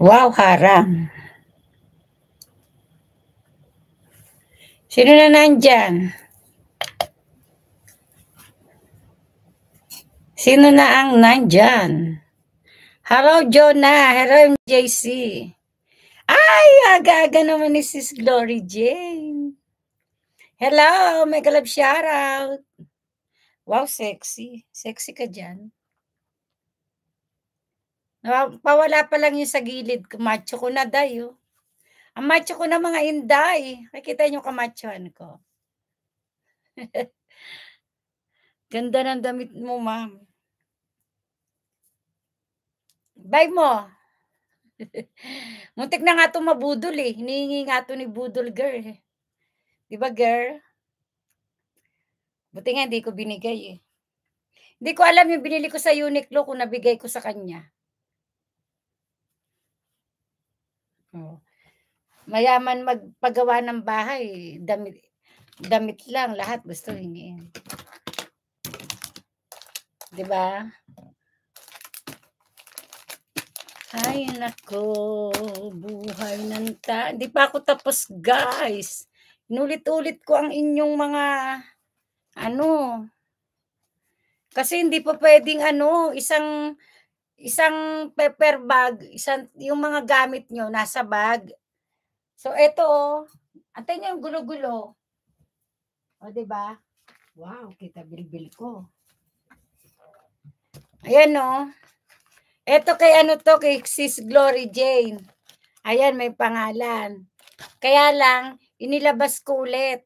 Wow, haram. Sino na nandyan? Sino na ang nandyan? Hello, Jonah. Hello, MJC. Ay, aga-aga naman ni Sis Glory Jane. Hello, may galab shoutout. Wow, sexy. Sexy ka dyan. Pawala pa lang yung sa gilid. Kamacho ko na, day. Oh. Ang macho ko na mga inday. Eh. Nakikita niyo kamachoan ko. Ganda ng damit mo, ma'am. Bye mo. Muntik na nga ito mabudol eh. Hinihingi nga ito ni Budol girl eh. Di ba girl? Buti nga hindi ko binigay eh. Hindi ko alam yung binili ko sa Uniqlo kung nabigay ko sa kanya. Oh. Mayaman magpagawa ng bahay, damit, damit lang, lahat gusto hingin. Di ba? Ay, nako, buhay ng ta. Hindi pa ako tapos, guys. Inulit-ulit ko ang inyong mga, ano, kasi hindi pa pwedeng, ano, isang, isang paper bag, isang, yung mga gamit nyo nasa bag. So, ito, oh, antay nyo yung gulo-gulo. O, oh, diba? Wow, kita bilbil ko. Ayan, oh. Ito kay ano to, kay Sis Glory Jane. Ayan, may pangalan. Kaya lang, inilabas ko ulit.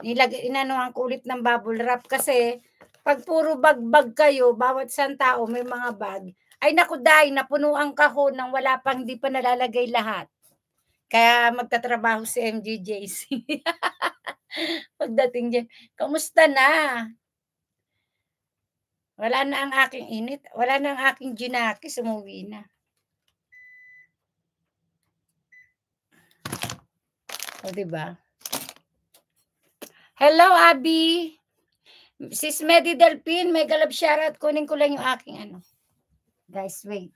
Nilag, inanuhan ko ulit ng bubble wrap kasi pag puro bagbag kayo, bawat isang tao may mga bag, ay nakuday, napuno ang kahon ng wala pang hindi pa nalalagay lahat. Kaya magtatrabaho si MGJC. Pagdating dyan, kamusta na? Wala na ang aking init, wala na ang aking ginaki, sumuwi na. O, diba? Hello, Abby. Sis Medi Delpin, may galab shoutout. Kunin ko lang yung aking ano. Guys, wait.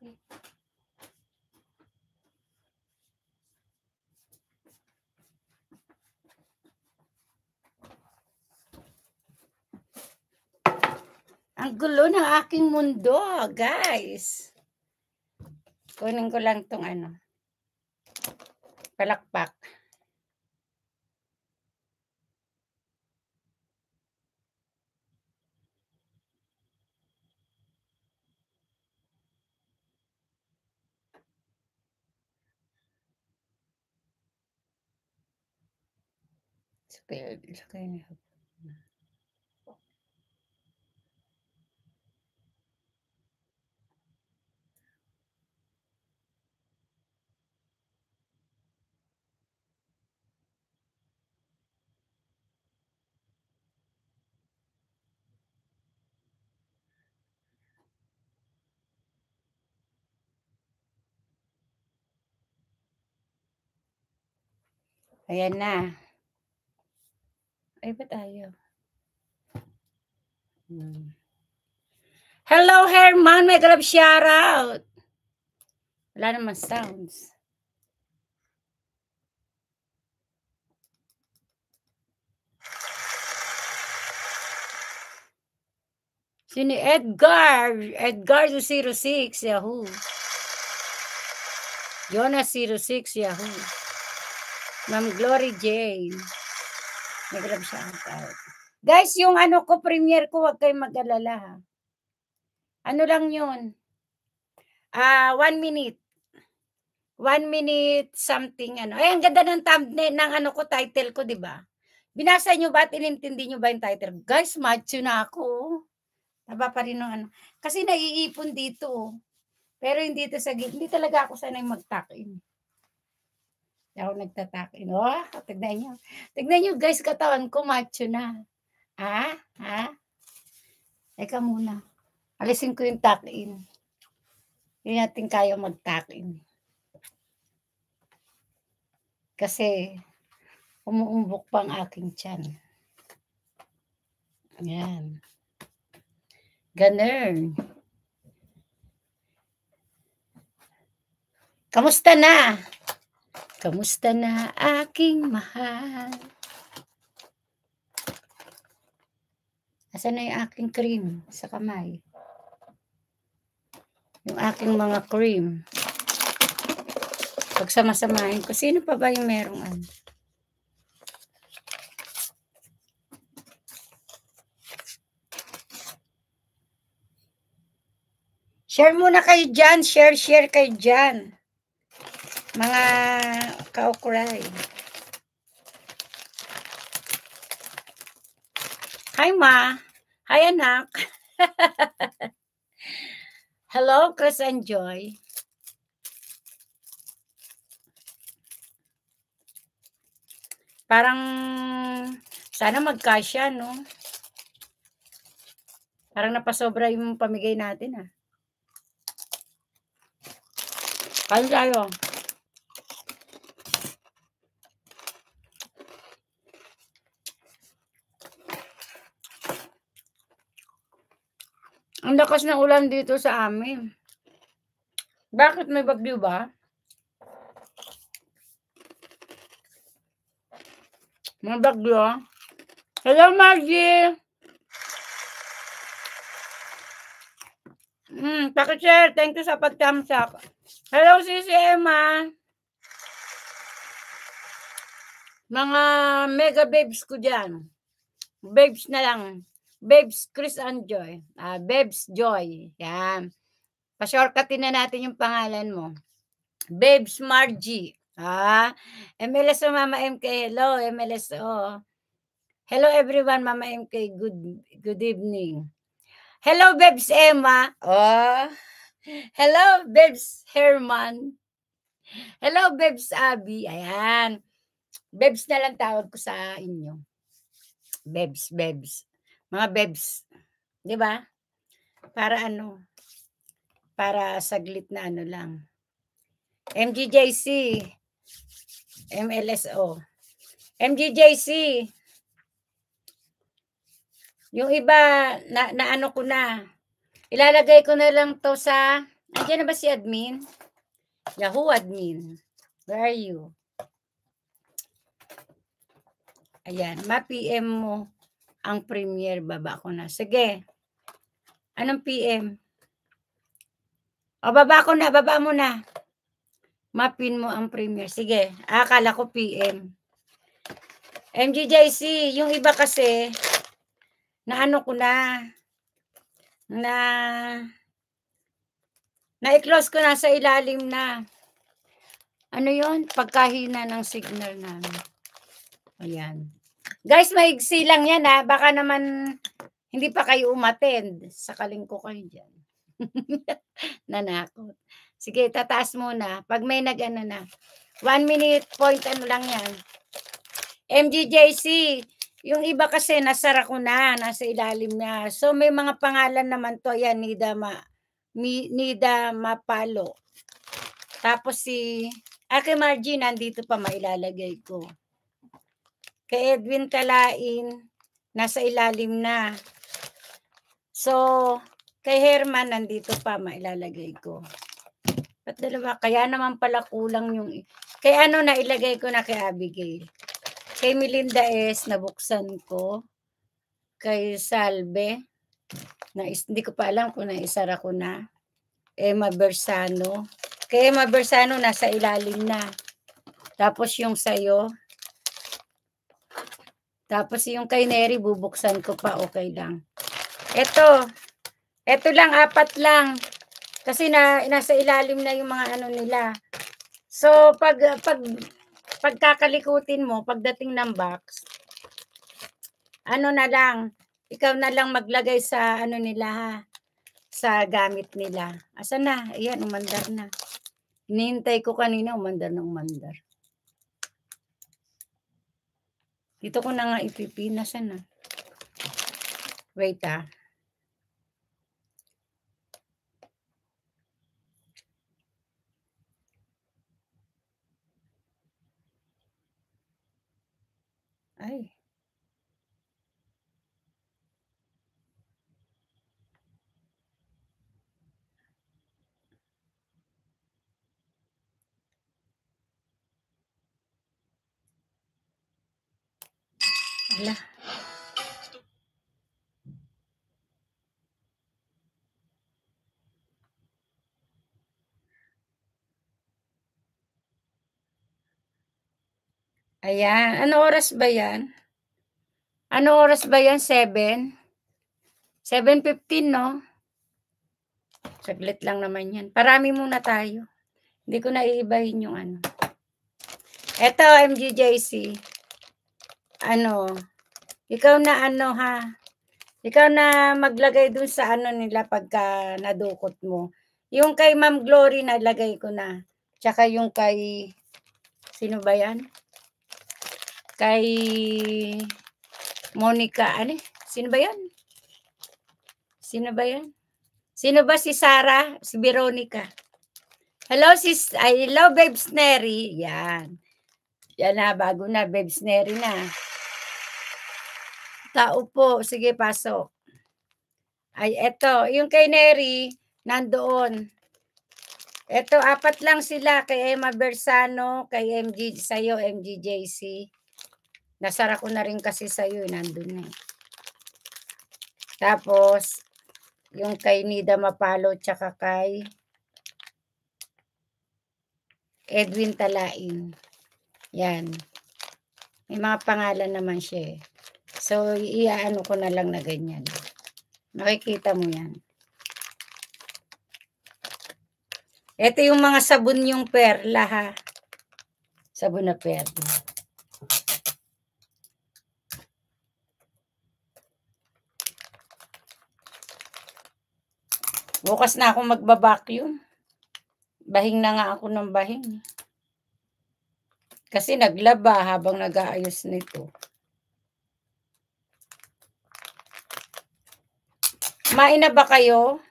Ang gulo ng aking mundo, guys. Kunin ko lang tong ano. Palakpak. prepared. It's okay na. Ayan na. Ay, ba't ayaw? Hmm. Hello, Herman! May galap shout out! Wala naman sounds. Sini Edgar? Edgar 06, Yahoo. Jonas 06, Yahoo. Ma'am Glory Jane. May grab siya ang tawag. Guys, yung ano ko, premiere ko, wag kayong mag-alala ha. Ano lang yun? Ah, uh, one minute. One minute something ano. Ay, eh, ang ganda ng thumbnail ng ano ko, title ko, di ba? Binasa nyo ba at inintindi nyo ba yung title? Guys, macho na ako. Taba pa rin ng ano. Kasi naiipon dito. Oh. Pero hindi ito sa gig. Hindi talaga ako sanay mag-tuck in. Ako nagtatak. Oh, tignan nyo. Tignan nyo guys, katawan ko macho na. Ha? Ha? Teka muna. Alisin ko yung tuck-in. Hindi natin kaya mag-tuck-in. Kasi umuumbok pa ang aking tiyan. Yan. Ganun. Kamusta na? Kamusta na aking mahal? Asan na yung aking cream sa kamay? Yung aking mga cream. Pagsamasamahin ko, sino pa ba yung merong ano? Share muna kayo dyan. Share, share kayo dyan mga kaukray. Hi, Ma. Hi, anak. Hello, Chris and Joy. Parang sana magkasya, no? Parang napasobra yung pamigay natin, ha? Ah. Kain tayo. lakas ng ulan dito sa amin. Bakit may bagyo ba? May bagyo. Hello, Maggie! Mm, pakishare. Thank you sa pag-thumbs Hello, Sisi Emma. Mga mega babes ko dyan. Babes na lang. Babes, Chris and Joy. Uh, ah, Babes Joy. Yan. Pa-shortcutin na natin yung pangalan mo. Babes Margie. Ah, MLS o Mama MK. Hello, MLS o. Hello everyone, Mama MK. Good good evening. Hello Babes Emma. Oh. Hello Babes Herman. Hello Babes Abby. Ayan. Babes na lang tawag ko sa inyo. Bebs, Bebs mga bebs, 'di ba? Para ano? Para saglit na ano lang. MGJC, MLSO. MGJC. Yung iba na, na ano ko na. Ilalagay ko na lang to sa Andiyan na ba si admin? Yahoo admin. Where are you? Ayan, ma-PM mo ang premiere, baba ko na. Sige. Anong PM? O, baba ko na, baba mo na. Mapin mo ang premiere. Sige, ah, akala ko PM. MGJC, yung iba kasi, na ano ko na, na, na-close ko na sa ilalim na, ano yon pagkahina ng signal namin. Ayan. Guys, maigsi lang yan ha. Ah. Baka naman hindi pa kayo umattend. Sakaling ko kayo dyan. Nanakot. Sige, tataas muna. Pag may nag-ano na. One minute point, ano lang yan. MGJC, yung iba kasi nasara ko na, nasa ilalim na. So may mga pangalan naman to. Yan, Nida, Ma, Nida Mapalo. Tapos si Ake Margie, nandito pa mailalagay ko. Kay Edwin Kalain, nasa ilalim na. So, kay Herman, nandito pa, mailalagay ko. Ba't dalawa? Kaya naman pala kulang yung... Kay ano na ilagay ko na kay Abigail. Kay Melinda S, nabuksan ko. Kay Salve, na hindi ko pa alam kung naisara ko na. Emma Bersano. Kay Emma Bersano, nasa ilalim na. Tapos yung sa'yo, tapos yung kay Neri, bubuksan ko pa. Okay lang. Ito. Ito lang, apat lang. Kasi na, nasa ilalim na yung mga ano nila. So, pag, pag, pagkakalikutin mo, pagdating ng box, ano na lang, ikaw na lang maglagay sa ano nila ha, sa gamit nila. Asa na? Ayan, umandar na. Hinihintay ko kanina, umandar na umandar. Dito ko na nga ipipina siya na. Wait ah. Ay. Ala. Ayan. Ano oras ba yan? Ano oras ba yan? 7? 7.15, no? Saglit lang naman yan. Parami muna tayo. Hindi ko na iibahin yung ano. Ito, MGJC. Ano? Ikaw na ano ha. Ikaw na maglagay dun sa ano nila pagka nadukot mo. Yung kay Ma'am Glory nalagay ko na. Tsaka yung kay sino ba yan? Kay Monica, ano? Eh? Sino ba yan? Sino ba yan? Sino ba si Sarah? Si Veronica. Hello sis, I love Babes Neri. Yan. Yan na, bago na, Babes Neri na. Taupo. Sige, pasok. Ay, eto. Yung kay Neri, nandoon. Eto, apat lang sila. Kay Emma Bersano, kay MG, sa'yo, MGJC. Nasara ko na rin kasi sa'yo. Eh. Nandun eh. Tapos, yung kay Nida Mapalo, tsaka kay Edwin Talain. Yan. May mga pangalan naman siya eh. So, iaano ko na lang na ganyan. Makikita mo yan. Ito yung mga sabon yung perla ha. Sabon na perla. Bukas na ako magbabacuum. Bahing na nga ako ng bahing. Kasi naglaba habang nag-aayos nito. Main na ba kayo?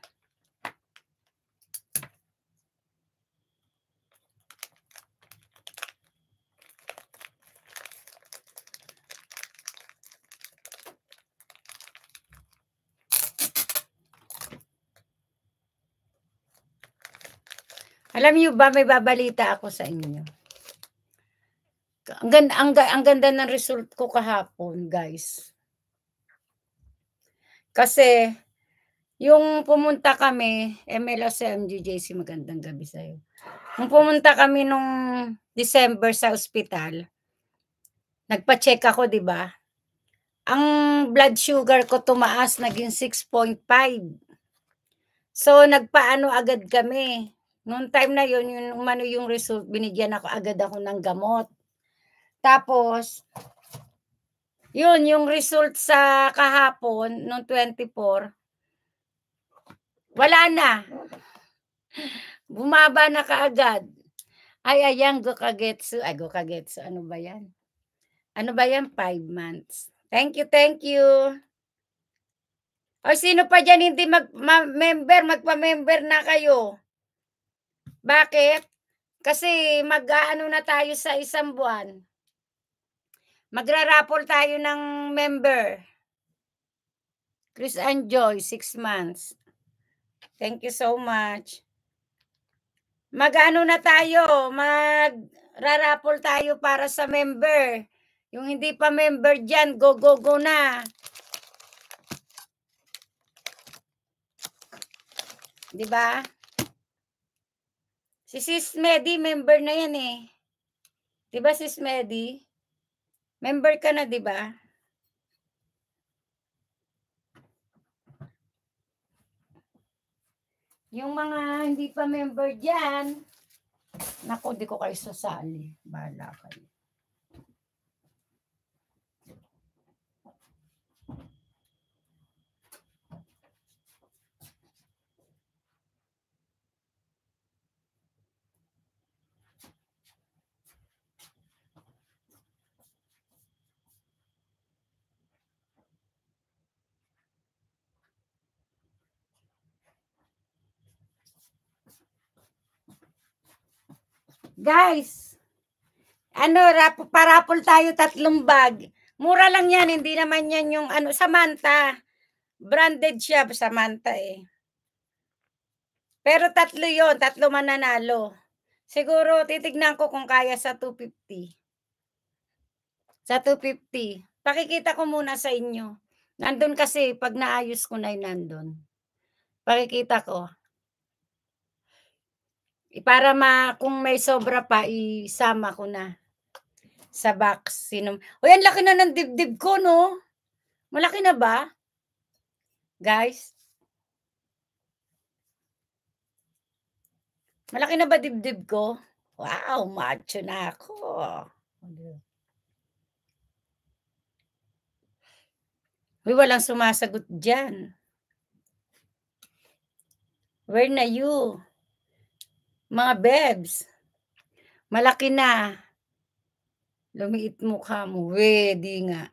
Alam niyo ba, may babalita ako sa inyo. Ang ganda, ang, ang ganda ng result ko kahapon, guys. Kasi, yung pumunta kami, MLOCM, GJC, magandang gabi sa'yo. Nung pumunta kami nung December sa ospital, nagpa-check ako, di ba? Ang blood sugar ko tumaas, naging 6.5. So, nagpaano agad kami. Noong time na yun, yung umano yung result, binigyan ako agad ako ng gamot. Tapos, yun, yung result sa kahapon, noong 24, wala na. Bumaba na kaagad. Ay, ayan, Gokagetsu. Ay, Gokagetsu, ano ba yan? Ano ba yan? Five months. Thank you, thank you. O sino pa dyan hindi mag-member, magpa-member na kayo? Bakit? Kasi mag-ano na tayo sa isang buwan. Magra-raffle tayo ng member. Chris and Joy, six months. Thank you so much. Magano na tayo? Mag raffle tayo para sa member. Yung hindi pa member diyan, go, go, go na. Di ba? Si Sis Medi, member na yan eh. Di ba Sis Medi? Member ka na, di ba? Yung mga hindi pa member dyan, naku, di ko kayo sasali. Bahala kayo. Guys, ano, rap, parapol tayo tatlong bag. Mura lang yan, hindi naman yan yung ano, Samantha. Branded siya, Samantha eh. Pero tatlo yon tatlo mananalo. Siguro titignan ko kung kaya sa 250. Sa 250. Pakikita ko muna sa inyo. Nandun kasi, pag naayos ko na yun, nandun. Pakikita ko. Para ma, kung may sobra pa, isama ko na sa box. Sinom. Uy, ang laki na ng dibdib ko, no? Malaki na ba? Guys? Malaki na ba dibdib ko? Wow, macho na ako. Uy, walang sumasagot dyan. Where na you? Mga bebs, malaki na. Lumiit ka mo. Wedi nga.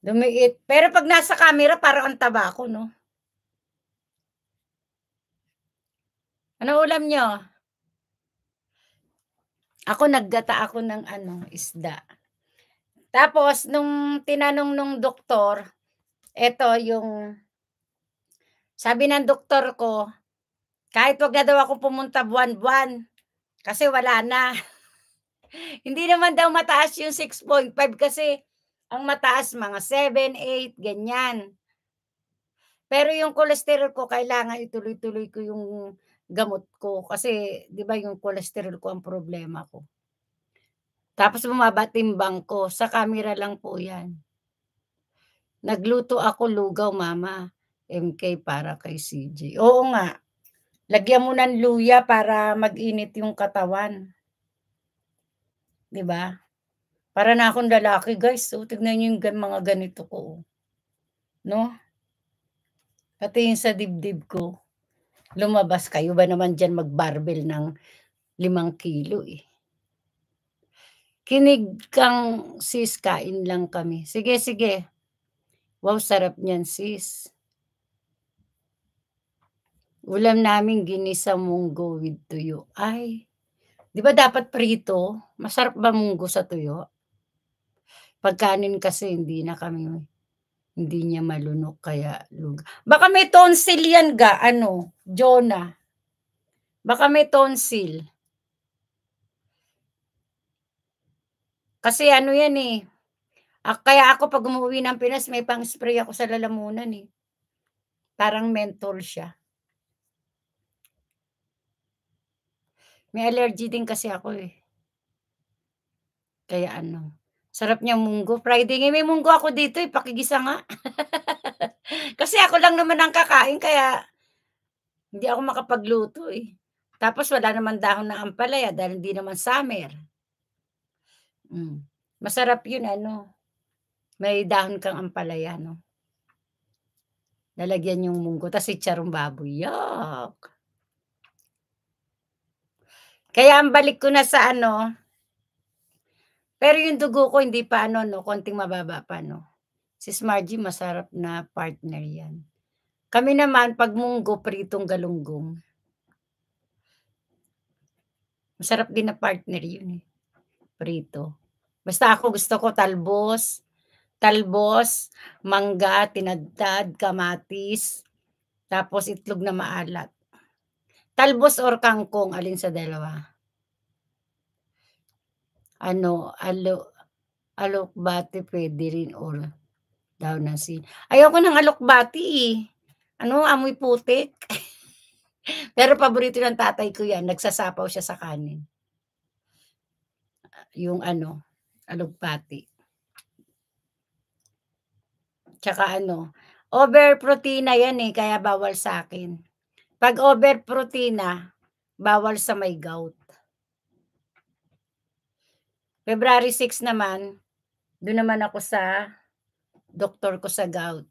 Lumiit. Pero pag nasa camera, parang ang taba ko, no? Ano ulam nyo? Ako naggata ako ng ano, isda. Tapos, nung tinanong nung doktor, eto yung, sabi ng doktor ko, kahit wag na daw ako pumunta buwan-buwan kasi wala na. Hindi naman daw mataas yung 6.5 kasi ang mataas mga 7, 8, ganyan. Pero yung cholesterol ko, kailangan ituloy-tuloy ko yung gamot ko. Kasi, di ba yung cholesterol ko ang problema ko. Tapos bumabatimbang ko. Sa camera lang po yan. Nagluto ako lugaw, mama. MK para kay CJ. Oo nga. Lagyan mo ng luya para mag-init yung katawan. 'Di ba? Para na akong lalaki, guys. So, oh. tignan niyo yung mga ganito ko. Oh. No? Pati yung sa dibdib ko. Lumabas kayo ba naman dyan mag barbell ng limang kilo eh. Kinig kang sis, kain lang kami. Sige, sige. Wow, sarap niyan sis. Ulam namin ginisa munggo with tuyo. Ay, di ba dapat prito? Masarap ba munggo sa tuyo? Pagkanin kasi hindi na kami, hindi niya malunok kaya lug. Baka may tonsil yan ga, ano, Jonah. Baka may tonsil. Kasi ano yan eh, ah, kaya ako pag umuwi ng Pinas, may pang-spray ako sa lalamunan eh. Parang mentor siya. May allergy din kasi ako eh. Kaya ano, sarap niya munggo. Friday ngayon, may munggo ako dito eh, pakigisa nga. kasi ako lang naman ang kakain, kaya hindi ako makapagluto eh. Tapos wala naman dahon na ampalaya dahil hindi naman summer. Mm. Masarap yun ano. May dahon kang ampalaya no. Lalagyan yung munggo. Tapos si charong baboy. Yuck! Kaya ang balik ko na sa ano, pero yung dugo ko hindi pa ano, no, konting mababa pa, no. Si Smargie, masarap na partner yan. Kami naman, pag munggo, pritong galunggong. Masarap din na partner yun eh. Prito. Basta ako gusto ko talbos, talbos, mangga, tinadtad, kamatis, tapos itlog na maalat. Talbos or kangkong, alin sa dalawa? Ano, alo, alokbati pwede rin or daw na si. Ayoko ng alokbati eh. Ano, amoy putik. Pero paborito ng tatay ko yan. Nagsasapaw siya sa kanin. Yung ano, alugpati. Tsaka ano, over protein na yan eh, kaya bawal sa akin. Pag over protina, bawal sa may gout. February 6 naman, doon naman ako sa doktor ko sa gout.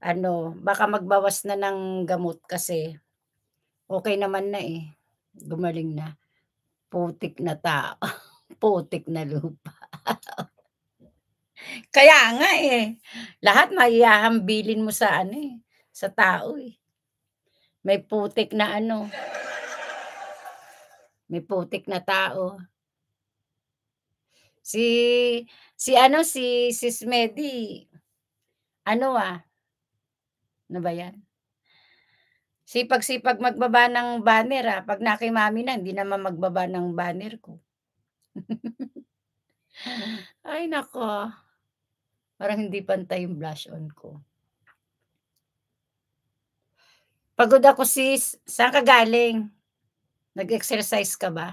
Ano, baka magbawas na ng gamot kasi okay naman na eh. Gumaling na. Putik na tao. Putik na lupa. Kaya nga eh. Lahat maihaham bilin mo sa ano eh. Sa tao eh. May putik na ano. May putik na tao. Si si ano si Sis Medi. Ano ah? Ano ba 'yan? Sipag-sipag magbaba ng banner ah. Pag nakimami na, hindi naman magbaba ng banner ko. Ay nako. Parang hindi pantay yung blush on ko. Pagod ako sis. Saan ka galing? Nag-exercise ka ba?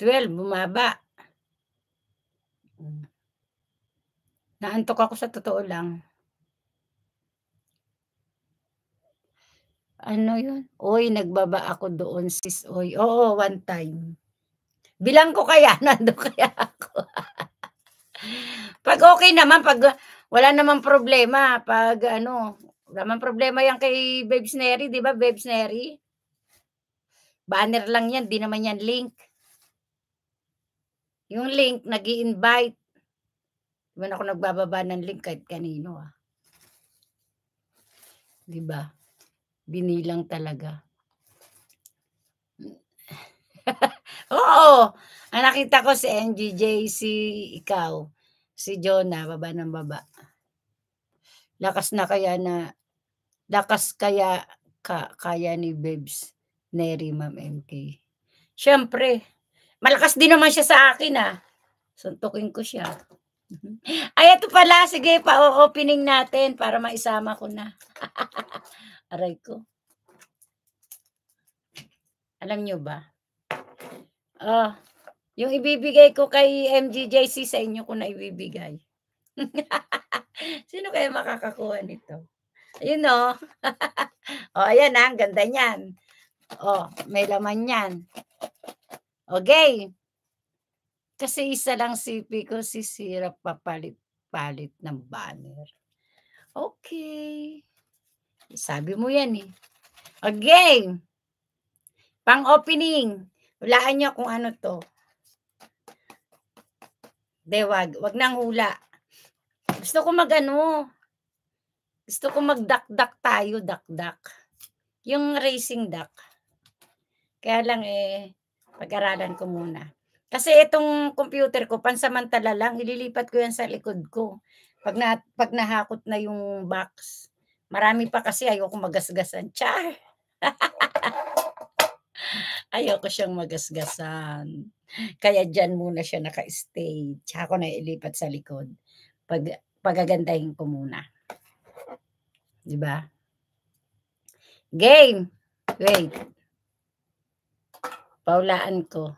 Twelve, bumaba. Hmm. Naantok ako sa totoo lang. Ano yun? Oy, nagbaba ako doon sis. Oy, oo, one time. Bilang ko kaya, nando kaya ako. Pag okay naman, pag wala naman problema, pag ano, wala namang problema yan kay Babes Neri, di ba Babes Neri? Banner lang yan, di naman yan link. Yung link, nag invite Diba ako nagbababa ng link kahit kanino ah. Di ba? Binilang talaga. Oo. Ang nakita ko si NGJ, si ikaw si Jonah, baba ng baba. Lakas na kaya na, lakas kaya, ka, kaya ni Bebs, Neri, Ma'am MK. Siyempre, malakas din naman siya sa akin ah. Suntukin ko siya. Ay, ito pala. Sige, pa-opening natin para maisama ko na. Aray ko. Alam nyo ba? Oh, yung ibibigay ko kay MGJC sa inyo ko na ibibigay. Sino kaya makakakuha nito? Ayun o. o, oh, ayan ah, Ang ganda niyan. O, oh, may laman niyan. Okay. Oh, Kasi isa lang sipi ko, sisira papalit-palit ng banner. Okay. Sabi mo yan eh. Okay. Pang-opening. Walaan niyo kung ano to. De, wag. Wag nang hula. Gusto ko magano. Gusto ko magdakdak tayo, dakdak. Yung racing duck. Kaya lang eh, pag-aralan ko muna. Kasi itong computer ko, pansamantala lang, ililipat ko yan sa likod ko. Pag, na, pag nahakot na yung box. Marami pa kasi ayoko magasgasan. Char! Ayoko siyang magasgasan. Kaya dyan muna siya naka-stay. Tsaka ako na ilipat sa likod. Pag, pagagandahin ko muna. Di ba? Game! Wait. Paulaan ko.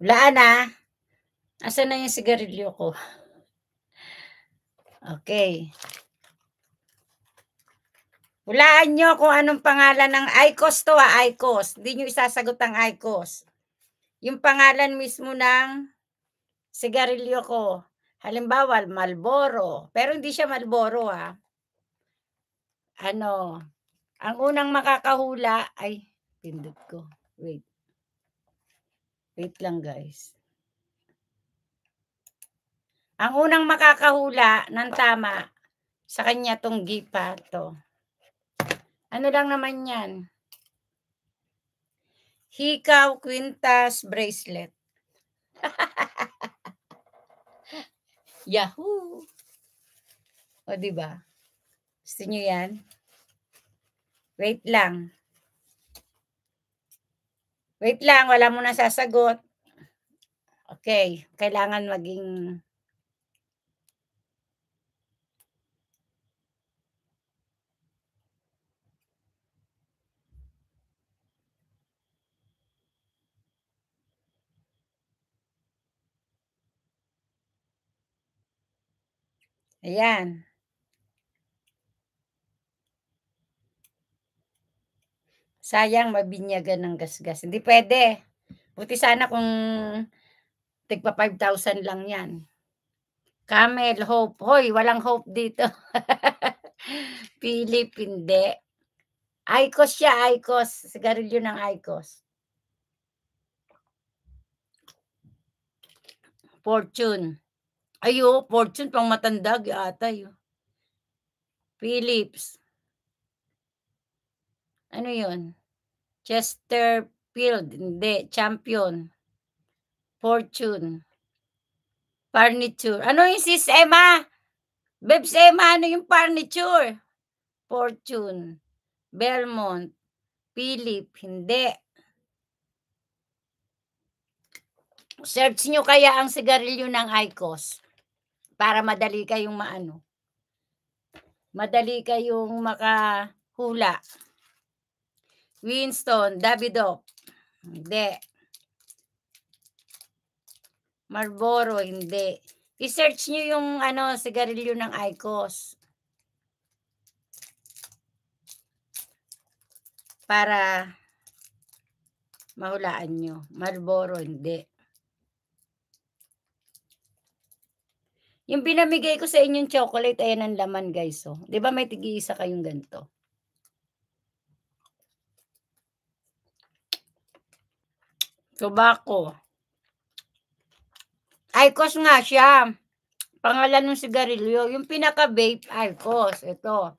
Hulaan na. Asa na yung sigarilyo ko? Okay. Hulaan nyo kung anong pangalan ng ICOS to ha, ah, ICOS. Hindi nyo isasagot ang ICOS. Yung pangalan mismo ng sigarilyo ko. Halimbawa, Malboro. Pero hindi siya Malboro ha. Ah. Ano, ang unang makakahula ay, pindot ko. Wait. Wait lang guys. Ang unang makakahula ng tama sa kanya tong gipa to ano lang naman yan? Hikaw Quintas bracelet. Yahoo! O, di ba? Gusto nyo yan? Wait lang. Wait lang, wala mo na sasagot. Okay, kailangan maging Ayan. Sayang mabinyagan ng gasgas. Hindi pwede. Buti sana kung tigpa 5,000 lang yan. Camel, hope. Hoy, walang hope dito. Philip, hindi. Icos siya, Icos. Sigarilyo ng Icos. Fortune. Ayo, Fortune pang matanda yata yun. Phillips. Ano yun? Chesterfield. Hindi. Champion. Fortune. Furniture. Ano yung sis Emma? Bebs Emma, ano yung furniture? Fortune. Belmont. Philip. Hindi. Search nyo kaya ang sigarilyo ng ICOS para madali kayong maano. Madali kayong makahula. Winston, Davidoff. Hindi. Marlboro, hindi. I-search nyo yung ano, sigarilyo ng ICOS. Para mahulaan nyo. Marlboro, hindi. Yung binamigay ko sa inyong chocolate, ayan ang laman guys. Oh. Di ba may tig-iisa kayong ganito? Tobacco. Icos nga siya. Pangalan ng sigarilyo. Yung pinaka-vape, Icos. Ito.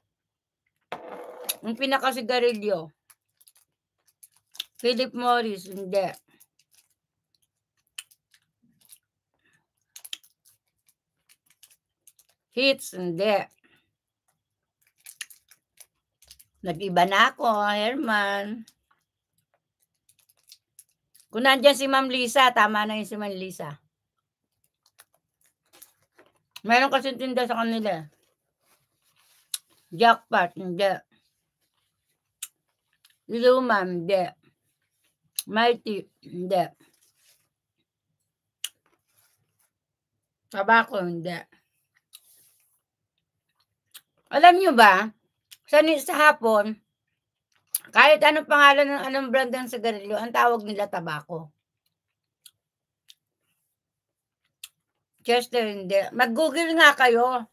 Yung pinaka-sigarilyo. Philip Morris, hindi. Hits, hindi. Nag-iba na ako, Herman. Kung nandyan si Ma'am Lisa, tama na yung si Ma'am Lisa. Meron kasi tinda sa kanila. Jackpot, hindi. Luma, hindi. Mighty, hindi. Tabako, hindi. Alam nyo ba, sa, sa hapon, kahit anong pangalan ng anong brand ng sigarilyo, ang tawag nila tabako. Chester, hindi. Mag-google nga kayo.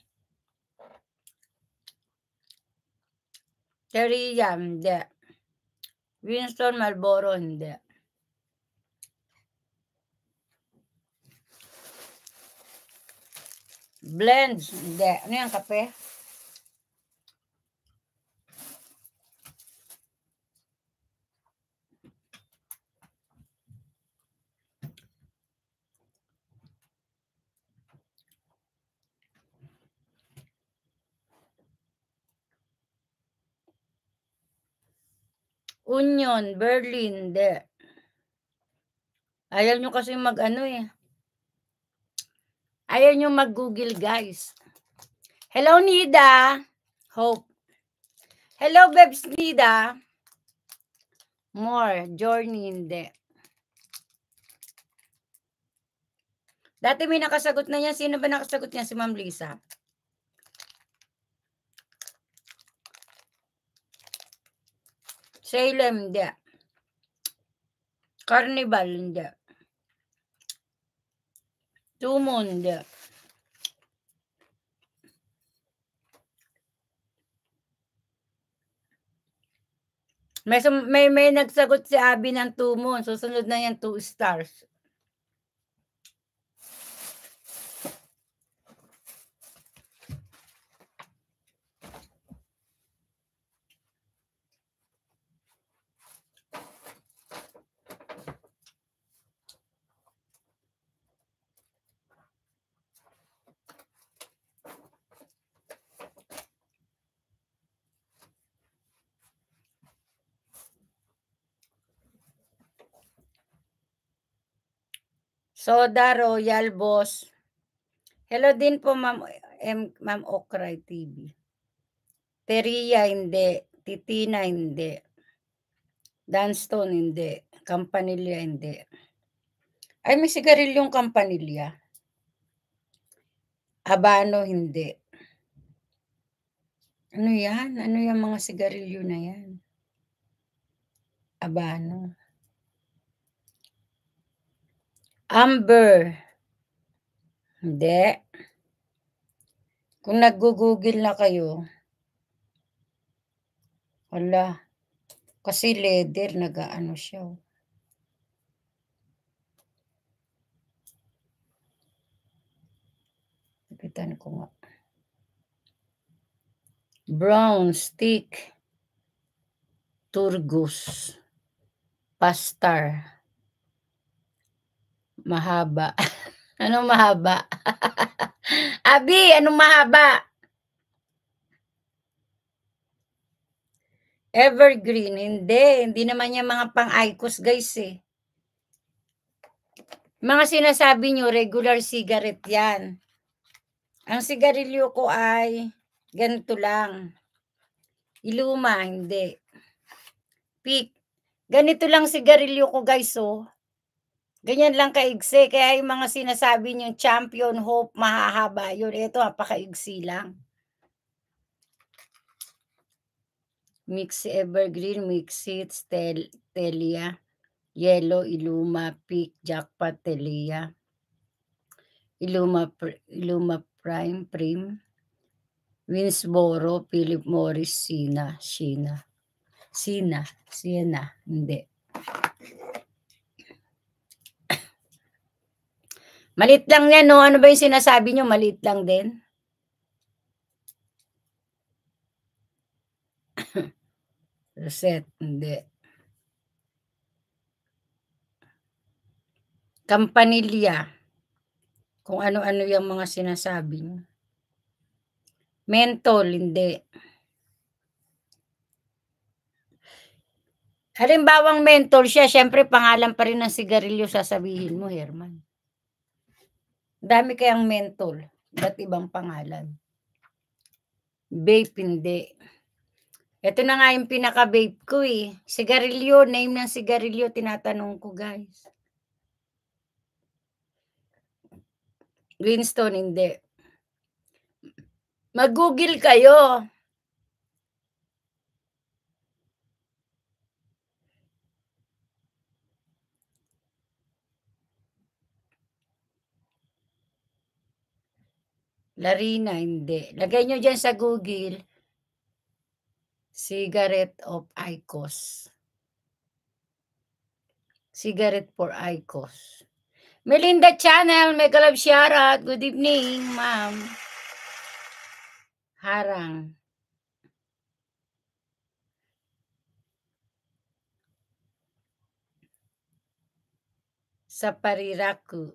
Teriyam, hindi. Winston Marlboro, hindi. Blends, hindi. Ano yung kape? Union, Berlin, de. Ayaw nyo kasi mag ano eh. Ayaw nyo mag-google guys. Hello Nida. Hope. Hello Bebs Nida. More. Journey hindi. Dati may nakasagot na niya. Sino ba nakasagot niya? Si Ma'am Lisa. Salem hindi. Carnival hindi. Tumo hindi. May, may, may nagsagot si Abby ng 2 moon. Susunod na yan 2 stars. Soda Royal Boss. Hello din po Ma'am Ma'am Okray TV. Teria hindi, Titina hindi. Danstone hindi, Campanilla hindi. Ay may sigarilyong Campanilla. Habano hindi. Ano yan? Ano yung mga sigarilyo na yan? Habano. Amber. Hindi. Kung nag-google na kayo, wala. Kasi leader, nag-ano siya. Oh. Napitan ko nga. Brown stick. Turgus. Pastar. Mahaba. ano mahaba? Abi, ano mahaba? Evergreen, hindi. Hindi naman yung mga pang-icos guys eh. Mga sinasabi nyo, regular cigarette yan. Ang sigarilyo ko ay ganito lang. Iluma, hindi. Pick. Ganito lang sigarilyo ko guys oh. Ganyan lang kaigsi. Kaya yung mga sinasabi niyong champion, hope, mahahaba yun. Ito, napakaigsi ah, lang. Mix Evergreen, Mixi, Tel Telia, Yellow, Iluma, Peak, Jackpot, Telia, Iluma, Iluma Prime, Prim, Winsboro, Philip Morris, Sina, Sina, Sina, Siena, hindi. Malit lang yan, no? Ano ba yung sinasabi nyo? Malit lang din? Reset, hindi. Kampanilya. Kung ano-ano yung mga sinasabi nyo. Mentol, hindi. Halimbawang mentor siya, syempre pangalan pa rin ng sigarilyo sasabihin mo, Herman. Dami kayang mentol, ba't ibang pangalan? Vape, hindi. Ito na nga yung pinaka-vape ko eh. Sigarilyo, name ng sigarilyo, tinatanong ko guys. Greenstone, hindi. Mag-google kayo. Larina, hindi. Lagay nyo dyan sa Google, Cigarette of Icos. Cigarette for Icos. Melinda Channel, may kalab shoutout. Good evening, ma'am. Harang. Sa Pariraku.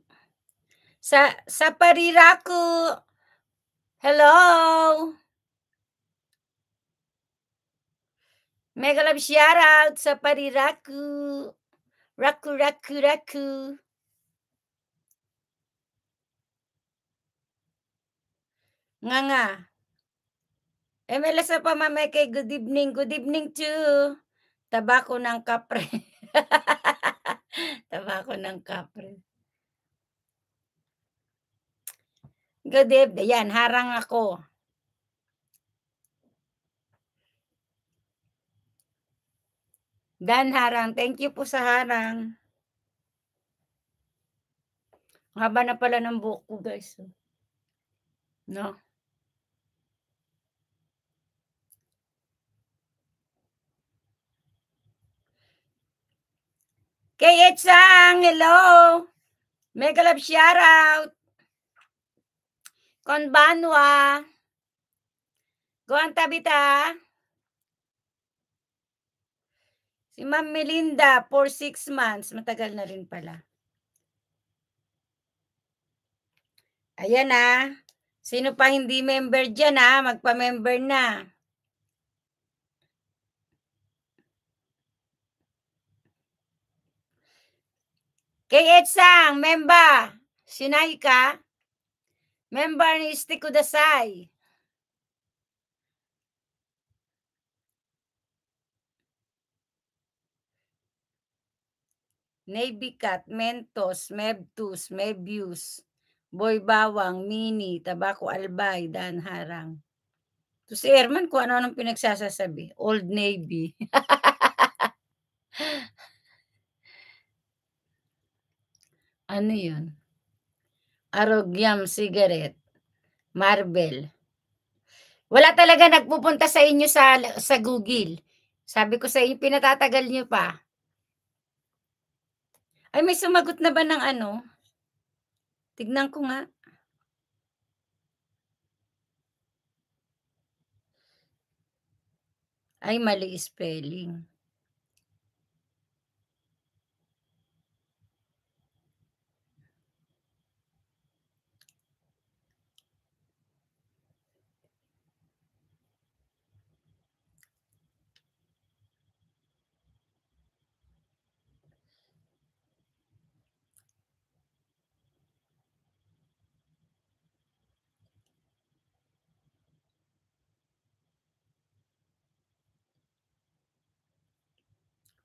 Sa, sa Pariraku. Hello! Mega love shout out sa pariraku. Raku, raku, raku. Nga nga. MLS pa pamamekay, good evening, good evening to Tabako ng kapre. Tabako ng kapre. Good evening. Yan, harang ako. Dan Harang, thank you po sa Harang. Haba na pala ng buhok ko, guys. Oh. No? KH Sang, hello! Mega love shout out! Konbanwa. tabita. Si Ma'am Melinda for 6 months. Matagal na rin pala. Ayan na. Ah. Sino pa hindi member dyan ha? Ah? Magpa-member na. Kay Sang, member. Sinay ka? Member ni Isti Kudasay. Navy Cat, Mentos, Mebtus, Mebius, Boy Bawang, Mini, Tabako Albay, Dan Harang. To si Erman kung ano-anong pinagsasasabi. Old Navy. ano yun? Arogyam cigarette, marble. Wala talaga nagpupunta sa inyo sa sa Google. Sabi ko sa inyo, pinatatagal niyo pa. Ay, may sumagot na ba ng ano? Tignan ko nga. Ay, mali spelling.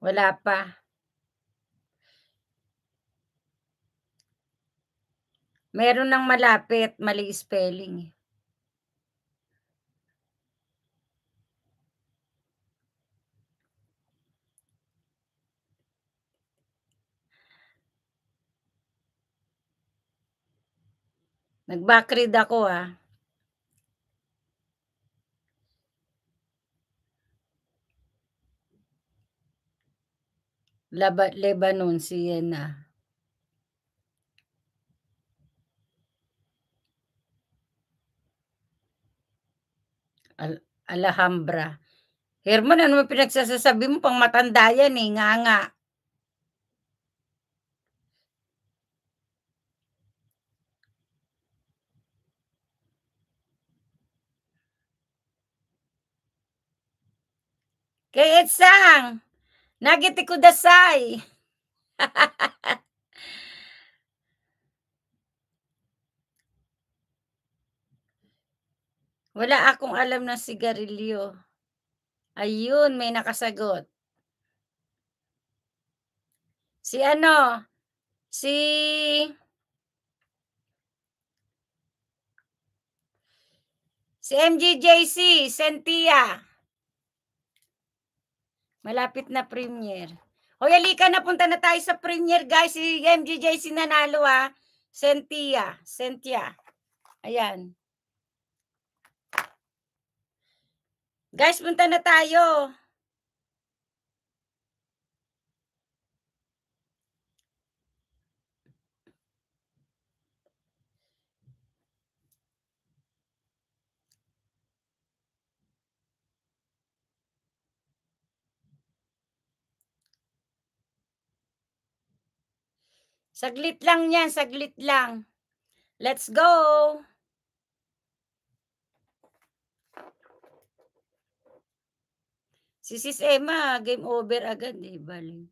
Wala pa. Meron ng malapit, mali spelling. Eh. Nag-backread ako ah. Laba, Lebanon, Siena. Al Alhambra. Herman, ano mo pinagsasasabi mo? Pang matanda yan eh, nga nga. Kay Etsang! Nagete kudasai. Wala akong alam na sigarilyo. Ayun, may nakasagot. Si ano? Si Si MGJC, Sentia. Malapit na premiere. Hoy, alika na. Punta na tayo sa premiere, guys. Si MJJ sinanalo, ha. Sentia. Sentia. Ayan. Guys, punta na tayo. Saglit lang yan, saglit lang. Let's go! Si Sis Emma, game over agad eh, baling.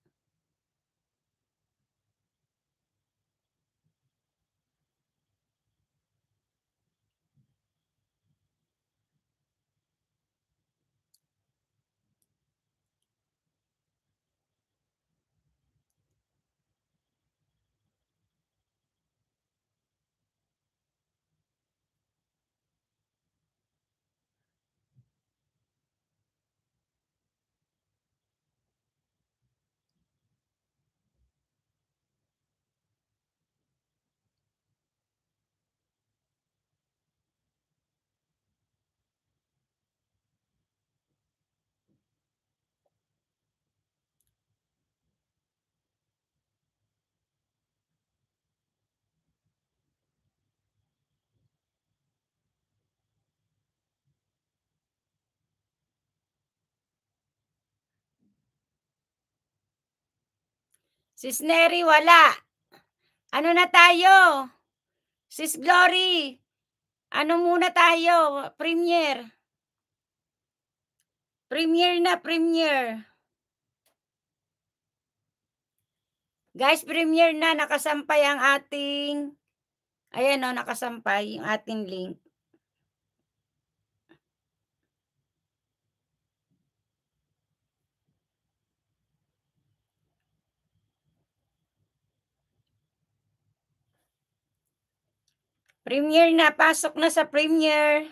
Sis Neri, wala. Ano na tayo? Sis Glory, ano muna tayo? Premier. Premier na, premier. Guys, premier na, nakasampay ang ating, ayan o, oh, nakasampay yung ating link. Premier na, pasok na sa Premier.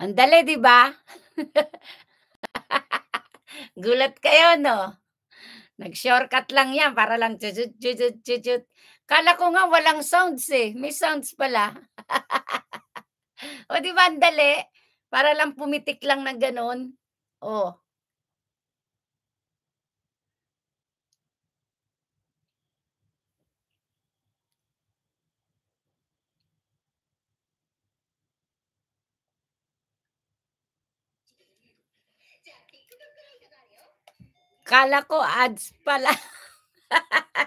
Ang dali, di ba? Gulat kayo, no? Nag-shortcut lang yan para lang chuchut, chuchut, chuchut. Kala ko nga walang sounds eh. May sounds pala. o di ba, ang dali? Para lang pumitik lang na ganun. Oh, Kala ko ads pala.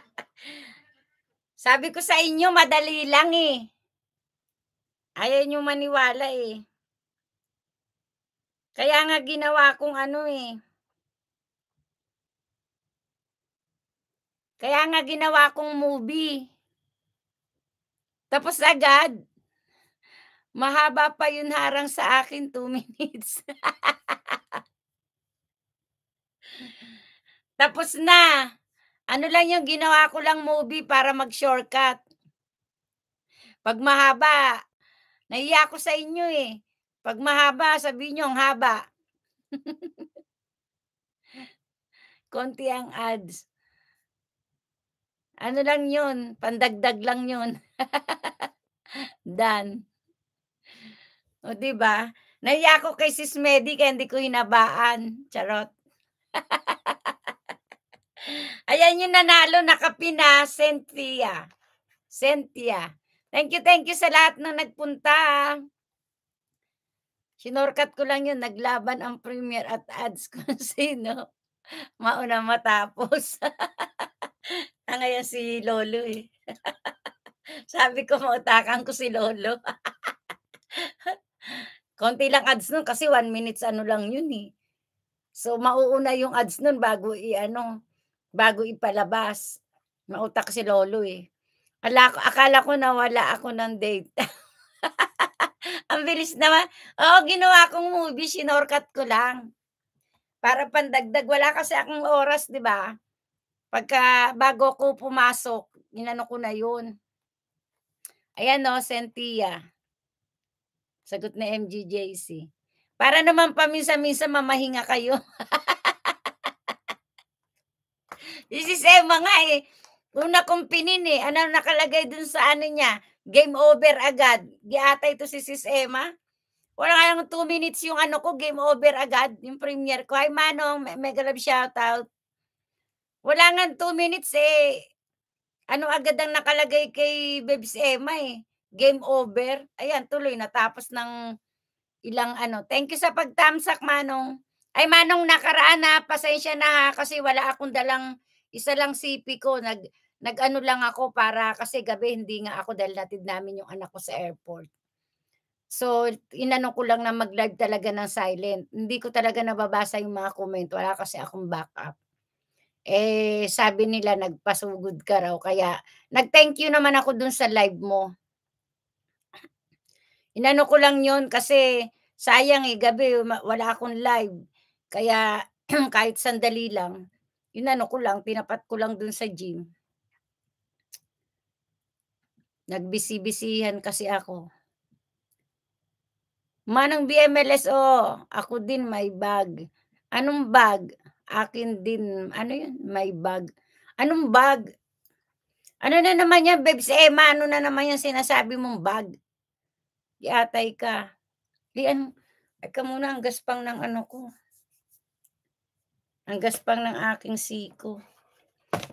Sabi ko sa inyo, madali lang eh. Ayaw nyo maniwala eh. Kaya nga ginawa kong ano eh. Kaya nga ginawa kong movie. Tapos agad, mahaba pa yun harang sa akin, 2 minutes. Tapos na. Ano lang yung ginawa ko lang movie para mag-shortcut. Pag mahaba, nahiya ko sa inyo eh. Pag mahaba, sabi niyo ang haba. Konti ang ads. Ano lang yun? Pandagdag lang yun. Done. O, di ba? Naiya ko kay Sis Medi kaya hindi ko hinabaan. Charot. Ayan yung nanalo, nakapina, Cynthia. Cynthia. Thank you, thank you sa lahat ng nagpunta. Ah. Sinorkat ko lang yun, naglaban ang premier at ads kung sino. Mauna matapos. ah, si Lolo eh. Sabi ko, mautakan ko si Lolo. Konti lang ads nun kasi one minutes ano lang yun eh. So, mauuna yung ads nun bago i-ano bago ipalabas. Hmm. Nautak si Lolo eh. Ala, akala ko na wala ako ng date. Ang bilis naman. Oo, ginawa kong movie, sinorkat ko lang. Para pandagdag, wala kasi akong oras, di ba? Pagka bago ko pumasok, inano ko na yun. Ayan no, Sentia. Sagot ni MGJC. Para naman paminsan-minsan mamahinga kayo. This is Emma nga eh. Una kong pinin eh. Ano nakalagay dun sa ano niya? Game over agad. Giata ito si Sis Emma. Wala nga lang 2 minutes yung ano ko, game over agad, yung premiere ko. Ay Manong, mega love shout out. Wala nga 2 minutes eh. Ano agad ang nakalagay kay Babes Emma eh. Game over. Ayan, tuloy, natapos ng ilang ano. Thank you sa pagtamsak, Manong. Ay manong nakaraan na pasensya na ha kasi wala akong dalang isa lang CP ko nag nagano lang ako para kasi gabi hindi nga ako dahil natid namin yung anak ko sa airport. So, inano ko lang na mag-live talaga ng silent. Hindi ko talaga nababasa yung mga comment. Wala kasi akong backup. Eh, sabi nila nagpasugod ka raw. Kaya, nag-thank you naman ako dun sa live mo. Inano ko lang yun kasi sayang eh, gabi wala akong live. Kaya kahit sandali lang, yun ano ko lang, pinapat ko lang dun sa gym. Nagbisi-bisihan kasi ako. Manang BMLSO, ako din may bag. Anong bag? Akin din, ano yun? May bag. Anong bag? Ano na naman yan, Bebs? Eh, ano na naman yan sinasabi mong bag? Di ka. Di, ano, ay ka muna ang gaspang ng ano ko. Ang gaspang ng aking siko.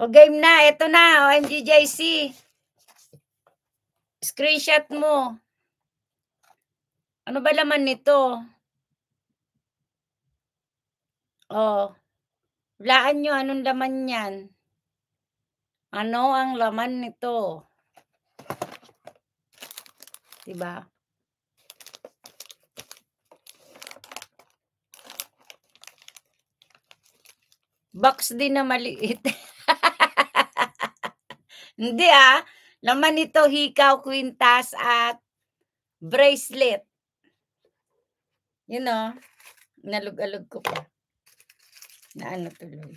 O game na, ito na, OMG JC. Screenshot mo. Ano ba laman nito? Oh. Blaan nyo, anong laman yan? Ano ang laman nito? Diba? Box din na maliit. Hindi ah. Laman ito, hikaw, kwintas at bracelet. You know, nalug-alug ko pa. Naano tuloy.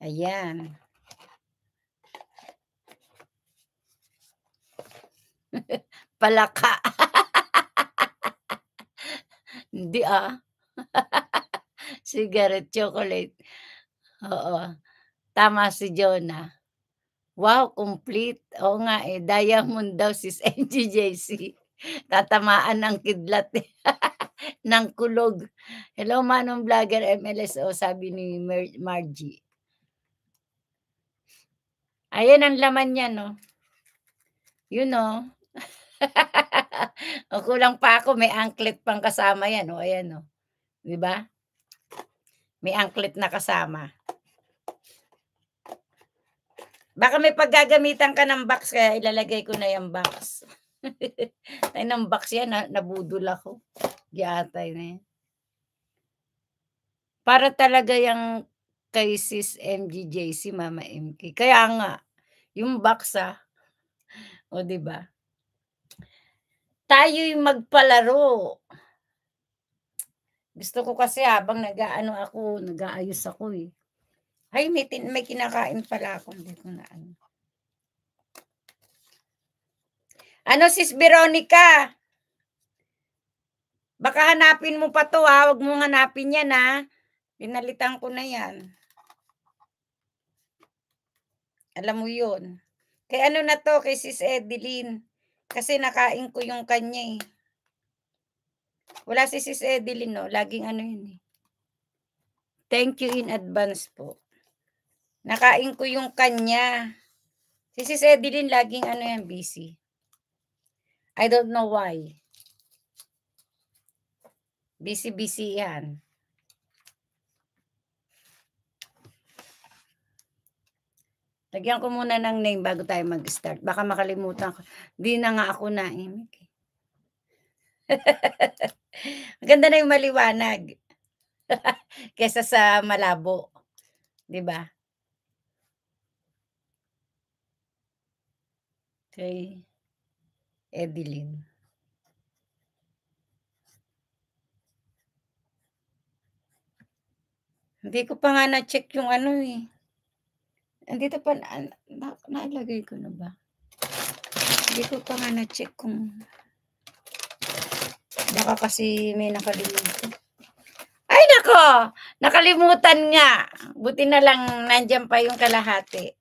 Ayan. Palaka. Hindi ah. Cigarette, chocolate. Oo. Tama si Jonah. Wow, complete. Oo nga eh. Diamond daw sis MGJC. Tatamaan ng kidlat eh. ng kulog. Hello, Manong Vlogger MLSO, sabi ni Mar Margie. Ayan ang laman niya, no? You know. o kulang pa ako, may anklet pang kasama yan. O, ayan, no? Diba? May angklet na kasama. Baka may paggagamitan ka ng box, kaya ilalagay ko na yung box. Ay, ng box yan, nabudol ako. Giatay na yan. Eh. Para talaga yung kay sis MGJC, Mama MK. Kaya nga, yung box ah. O, ba diba? Tayo'y magpalaro. Gusto ko kasi habang nag-aano ako, nag-aayos ako eh. Ay, may, tin- may kinakain pala ako. Hindi ko na ano. Ano sis Veronica? Baka hanapin mo pa to ha. Huwag mong hanapin yan ha. Pinalitan ko na yan. Alam mo yun. Kay ano na to, kay sis Edeline. Kasi nakain ko yung kanya eh. Wala si Sis Edeline, no? Laging ano yun eh. Thank you in advance po. Nakain ko yung kanya. Si Sis Edeline laging ano yan, busy. I don't know why. Busy-busy yan. Lagyan ko muna ng name bago tayo mag-start. Baka makalimutan ko. Di na nga ako na, naimik. Eh. Maganda na yung maliwanag kesa sa malabo. 'Di ba? Kay Edeline. Hindi ko pa nga na-check yung ano eh. Andito pa, na, na, nalagay ko na ba? Hindi ko pa nga na-check kung Baka kasi may nakalimutan. Ay, nako! Nakalimutan nga. Buti na lang nandiyan pa yung kalahati.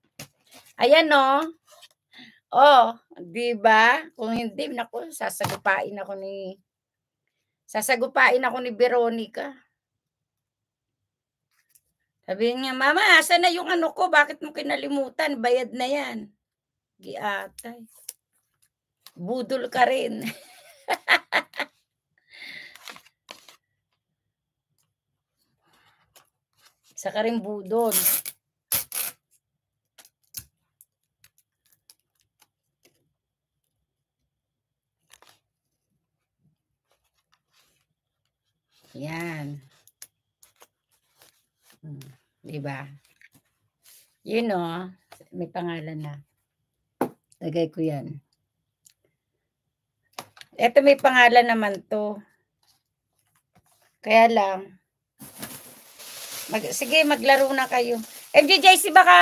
Ayan, no? Oh, di ba? Kung hindi, nako, sasagupain ako ni... Sasagupain ako ni Veronica. Sabi niya, Mama, asa na yung ano ko? Bakit mo kinalimutan? Bayad na yan. Giatay. Budol ka rin. Saka rin budol. Yan. Hmm, 'Di ba? Yun know, oh. may pangalan na. Lagay ko 'yan. Ito may pangalan naman 'to. Kaya lang Mag, sige, maglaro na kayo. MJJC, baka,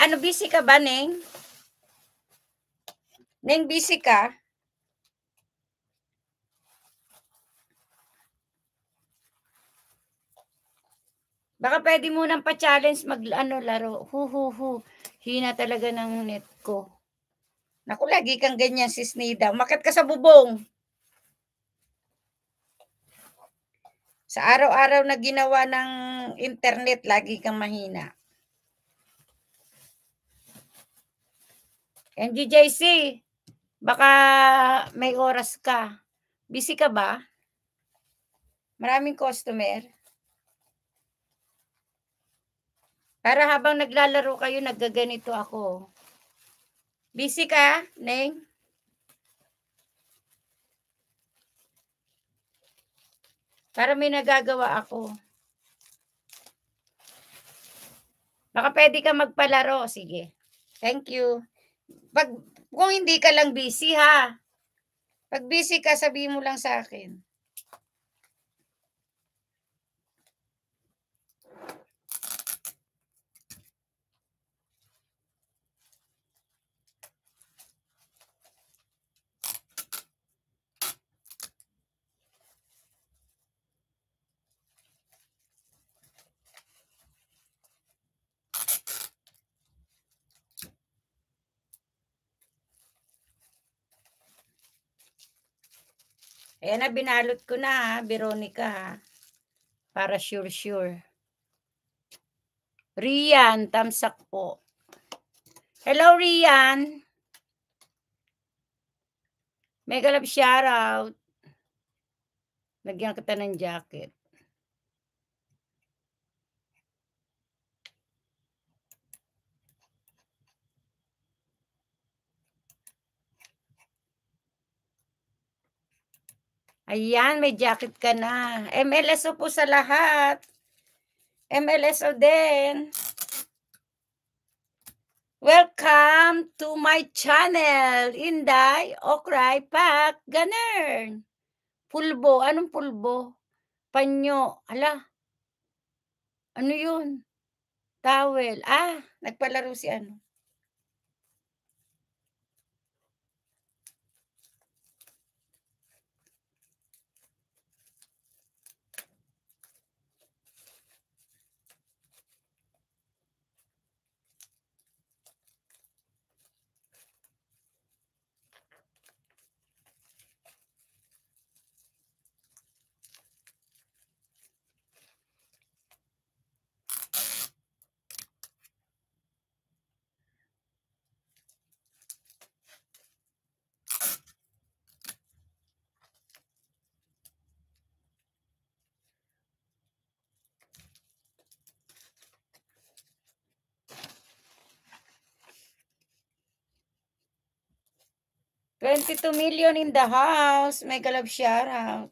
ano, busy ka ba, Neng? Neng, busy ka? Baka pwede mo nang pa-challenge mag, ano, laro. Hu, hu, hu. Hina talaga ng net ko. Naku, lagi kang ganyan, sis Nida. Umakat ka sa bubong. Sa araw-araw na ginawa ng internet, lagi kang mahina. MGJC, baka may oras ka. Busy ka ba? Maraming customer. Para habang naglalaro kayo, naggaganito ako. Busy ka, Neng? Para may nagagawa ako. Baka pwede ka magpalaro. Sige. Thank you. Pag, kung hindi ka lang busy ha. Pag busy ka, sabihin mo lang sa akin. Eh na, binalot ko na ha, Veronica ha. Para sure-sure. Rian, tamsak po. Hello, Rian. Mega love out. Nagyan kita ng jacket. Ayan, may jacket ka na. MLSO po sa lahat. MLSO din. Welcome to my channel, Inday Okray Pak Ganern. Pulbo, anong pulbo? Panyo, ala. Ano yun? Towel. Ah, nagpalaro si ano. 22 million in the house. May galab shout out.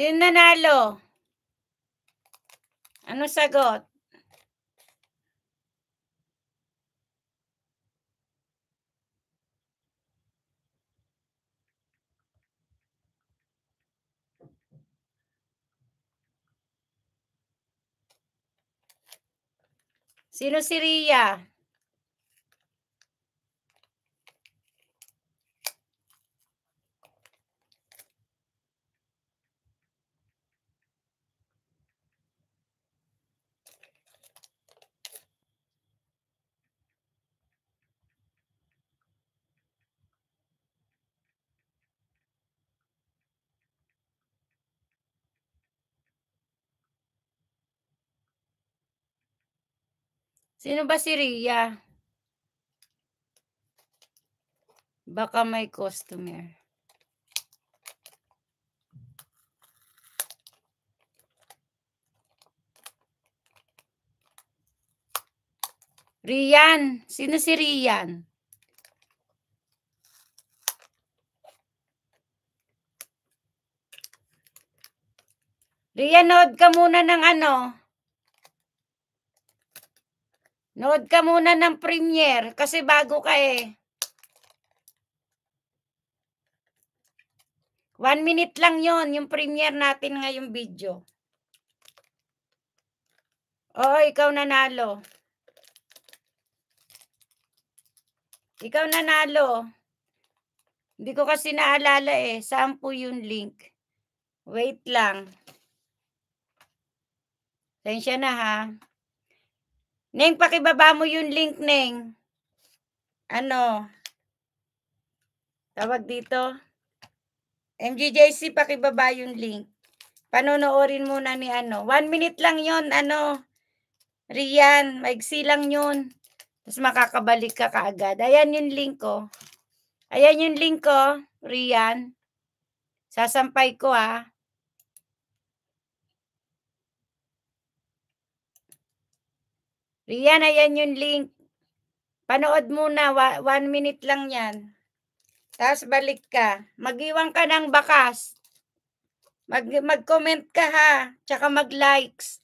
Sino nanalo? Ano sagot? Sino si Ria? Sino ba si Ria? Baka may customer. Rian. Sino si Rian? Rian, nod ka muna ng ano. Nood ka muna ng premiere kasi bago ka eh. One minute lang yon yung premiere natin ngayong video. Oo, oh, ikaw nanalo. Ikaw nanalo. Hindi ko kasi naalala eh. Saan po yung link? Wait lang. Tensya na ha. Neng, pakibaba mo yung link, Neng. Ano? Tawag dito. MGJC, pakibaba yung link. Panonoodin muna ni ano. One minute lang yon ano. Rian, maigsi lang yun. Tapos makakabalik ka kaagad. Ayan yung link ko. Oh. Ayan yung link ko, oh, Rian. Sasampay ko ah. Rian, ayan yung link. Panood muna, one minute lang yan. Tapos balik ka. Magiwan ka ng bakas. Mag, mag-comment ka ha. Tsaka mag-likes.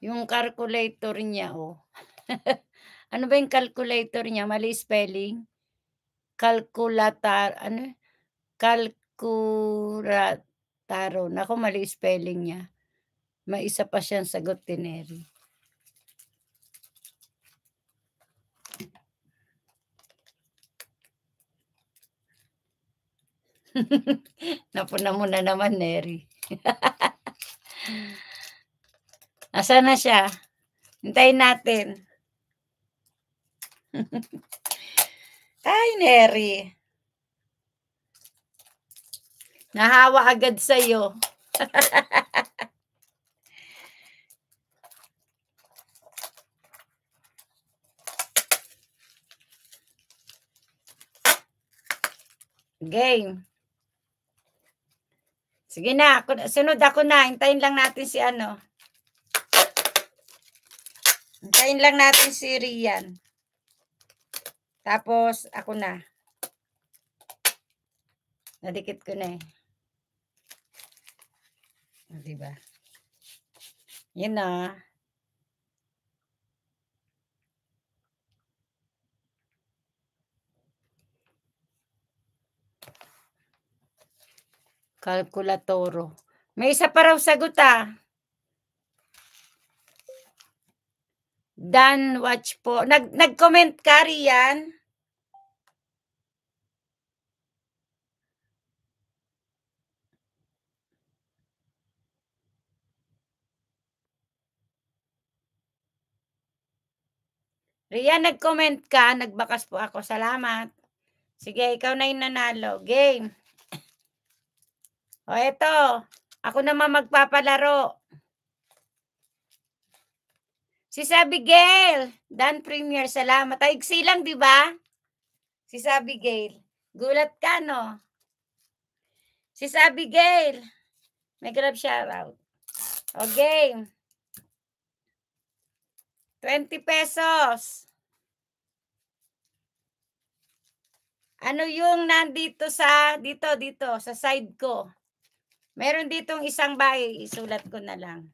Yung calculator niya, oh. ano ba yung calculator niya? Mali spelling? calculator, ano? Kalkurataro. Naku, mali spelling niya. May isa pa siyang sagot ni Neri. Napuna muna na naman, Neri. Asa na siya? Hintayin natin. Ay, Neri. Nahawa agad sa'yo. Game. Sige na, sunod ako na. Hintayin lang natin si ano. Hintayin lang natin si Rian. Tapos, ako na. Nadikit ko na eh. O, diba? Yun na. Kalkulatoro. May isa pa raw sagot ah. Dan, watch po. Nag, nag-comment ka, Rian? Rian, nag-comment ka. Nagbakas po ako. Salamat. Sige, ikaw na yung nanalo. Game. O, eto. Ako naman magpapalaro. Si Sabigale. Dan Premier, salamat. Ay, lang, di ba? Si Sabigale. Gulat ka, no? Si Sabigale. May grab shoutout. O, game. 20 pesos. Ano yung nandito sa, dito, dito, sa side ko? Meron ditong isang bahay, isulat ko na lang.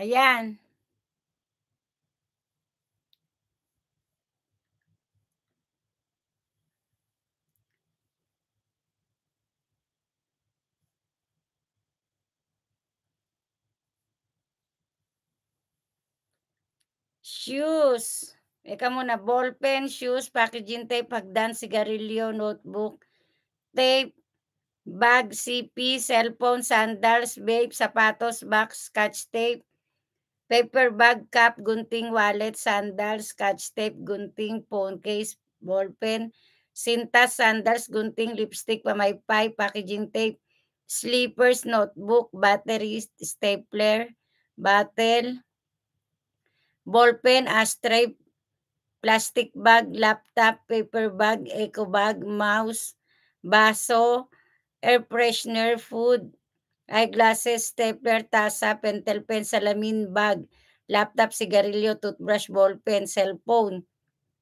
Ayan. Shoes. Eka muna, ballpen, shoes, packaging tape, hagdan, sigarilyo, notebook, tape, bag, CP, cellphone, sandals, vape, sapatos, box, scotch tape, paper bag, cap, gunting, wallet, sandals, scotch tape, gunting, phone case, ballpen, sintas, sandals, gunting, lipstick, pamaypay, packaging tape, slippers, notebook, battery, stapler, bottle, ballpen, ashtray, plastic bag, laptop, paper bag, eco bag, mouse, baso, air freshener, food, eyeglasses, stapler, tasa, pentel pen, salamin, bag, laptop, sigarilyo, toothbrush, ballpen, cellphone.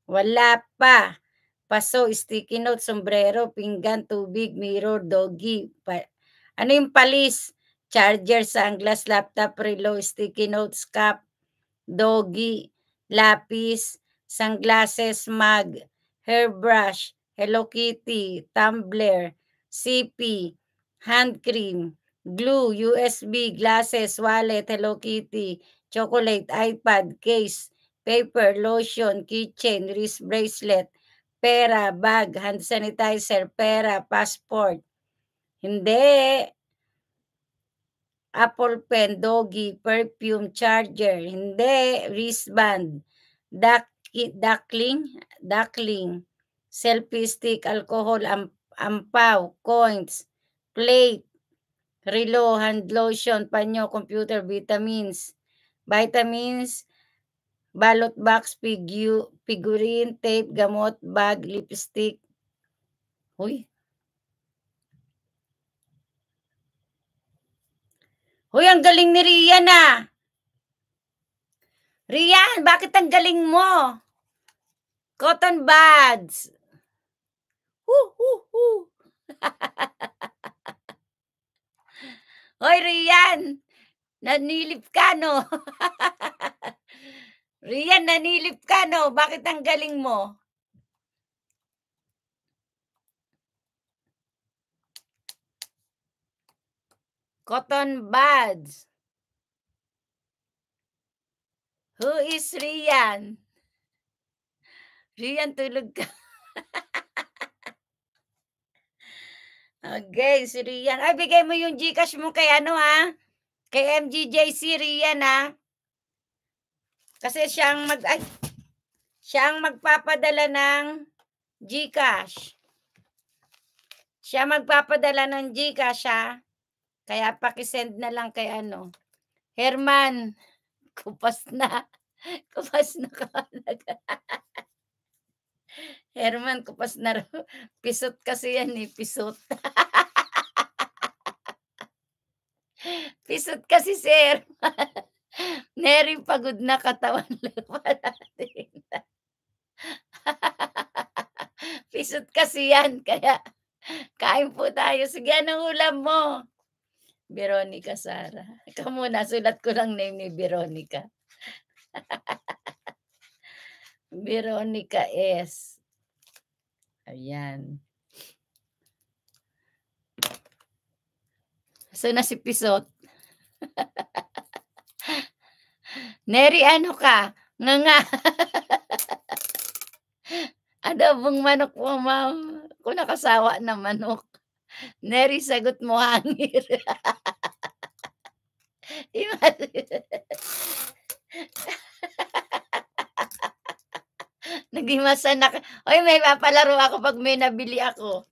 Wala pa. Paso, sticky note, sombrero, pinggan, tubig, mirror, doggy. Pa- ano yung palis? Charger, sunglass, laptop, relo, sticky notes, cup, doggy, lapis, sunglasses, mug, hairbrush, Hello Kitty, tumbler, CP, hand cream, glue, USB, glasses, wallet, Hello Kitty, chocolate, iPad, case, paper, lotion, keychain, wrist bracelet, pera, bag, hand sanitizer, pera, passport. Hindi. Apple pen, doggy, perfume, charger. Hindi. Wristband. Duck, duckling, duckling. Selfie stick, alcohol, am, ampaw, coins, plate, relo, hand lotion, panyo, computer, vitamins, vitamins, balot box, figu figurine, tape, gamot, bag, lipstick. Hoy. Hoy, ang galing ni Rian ah. Rian, bakit ang galing mo? Cotton buds. Woo, woo, woo. Hoy, Rian! Nanilip ka, no? Rian, nanilip ka, no? Bakit ang galing mo? Cotton buds. Who is Rian? Rian, tulog ka. Okay, si Rian. Ay, bigay mo yung Gcash mo kay ano ha? Kay MGJC Rian ha? Kasi siyang mag... Ay, siyang magpapadala ng Gcash. Siya magpapadala ng Gcash ha? Kaya pakisend na lang kay ano. Herman, kupas na. Kupas na ka. Herman, kupas na raw. Pisot kasi yan eh, pisot. pisot kasi si Herman. Neri, pagod na katawan natin. pisot kasi yan, kaya kain po tayo. Sige, anong ulam mo? Veronica Sara. Ikaw muna, sulat ko lang name ni Veronica. Veronica S. Ayan. So, na si Pisot. Neri, ano ka? Nga nga. Adobong ano manok po, ma'am. Kung nakasawa na manok. Neri, sagot mo hangir. Imagine. Nagimasa na. Oy, may papalaro ako pag may nabili ako.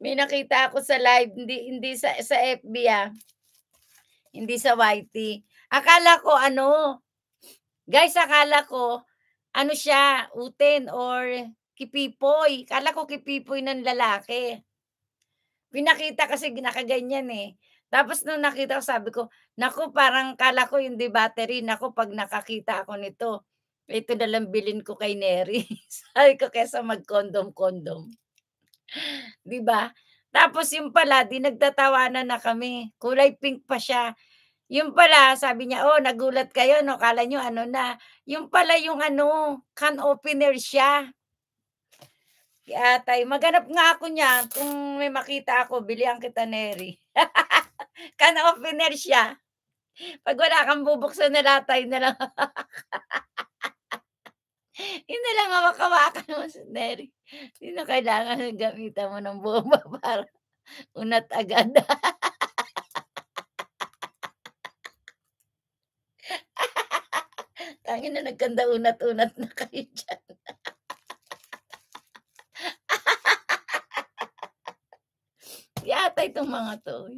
May nakita ako sa live, hindi hindi sa sa FB ah. Hindi sa YT. Akala ko ano, guys, akala ko ano siya, uten or kipipoy. Akala ko kipipoy ng lalaki. Pinakita kasi nakaganyan eh. Tapos nung nakita ko, sabi ko, nako parang kala ko yung de battery, nako pag nakakita ako nito, ito na lang bilin ko kay Neri. Sabi ko kesa mag-condom-condom. di ba? Tapos yung pala, di nagtatawanan na kami. Kulay pink pa siya. Yung pala, sabi niya, oh, nagulat kayo, no? Kala nyo, ano na. Yung pala, yung ano, can opener siya. Atay, maganap nga ako niya. Kung may makita ako, bilihan kita, Neri. can opener siya. Pag wala kang bubuksan na lata, na lang. yun na lang hawak mo sa Neri. Hindi na kailangan gamitan mo ng bomba para unat agad. Tangin na nagkanda unat-unat na kayo dyan. Yata itong mga to.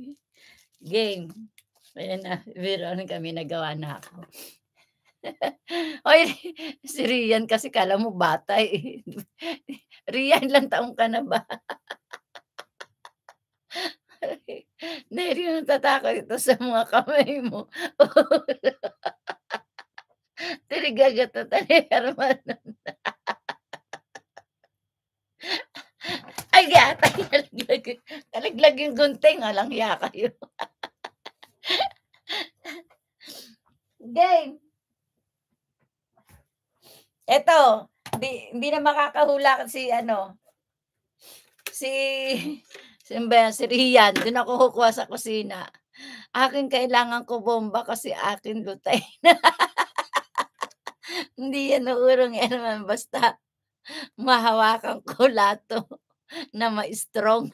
Game. Ayan na, viral kami nagawa na ako. Oy, si Rian kasi kala mo bata eh. Rian, lang taong ka na ba? Nahiri na tatakot ito sa mga kamay mo. Tirigagata ta ni Herman. Ay, gata. Kalaglag yung gunting. Alang ya kayo. game. Ito, di, di na makakahula si ano, si, si, si Rian. Doon ako kukuha sa kusina. Akin kailangan ko bomba kasi akin lutay Hindi yan urong yan naman. Basta mahawakan ko lato na ma-strong.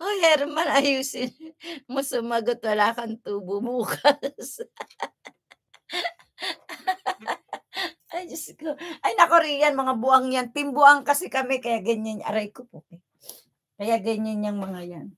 Oh, Herman, ayusin mo sumagot. Wala kang tubo bukas. Ay, Diyos ko. Ay, na Korean, mga buwang yan. Pimbuang kasi kami, kaya ganyan. Aray ko po. Eh. Kaya ganyan yung mga yan.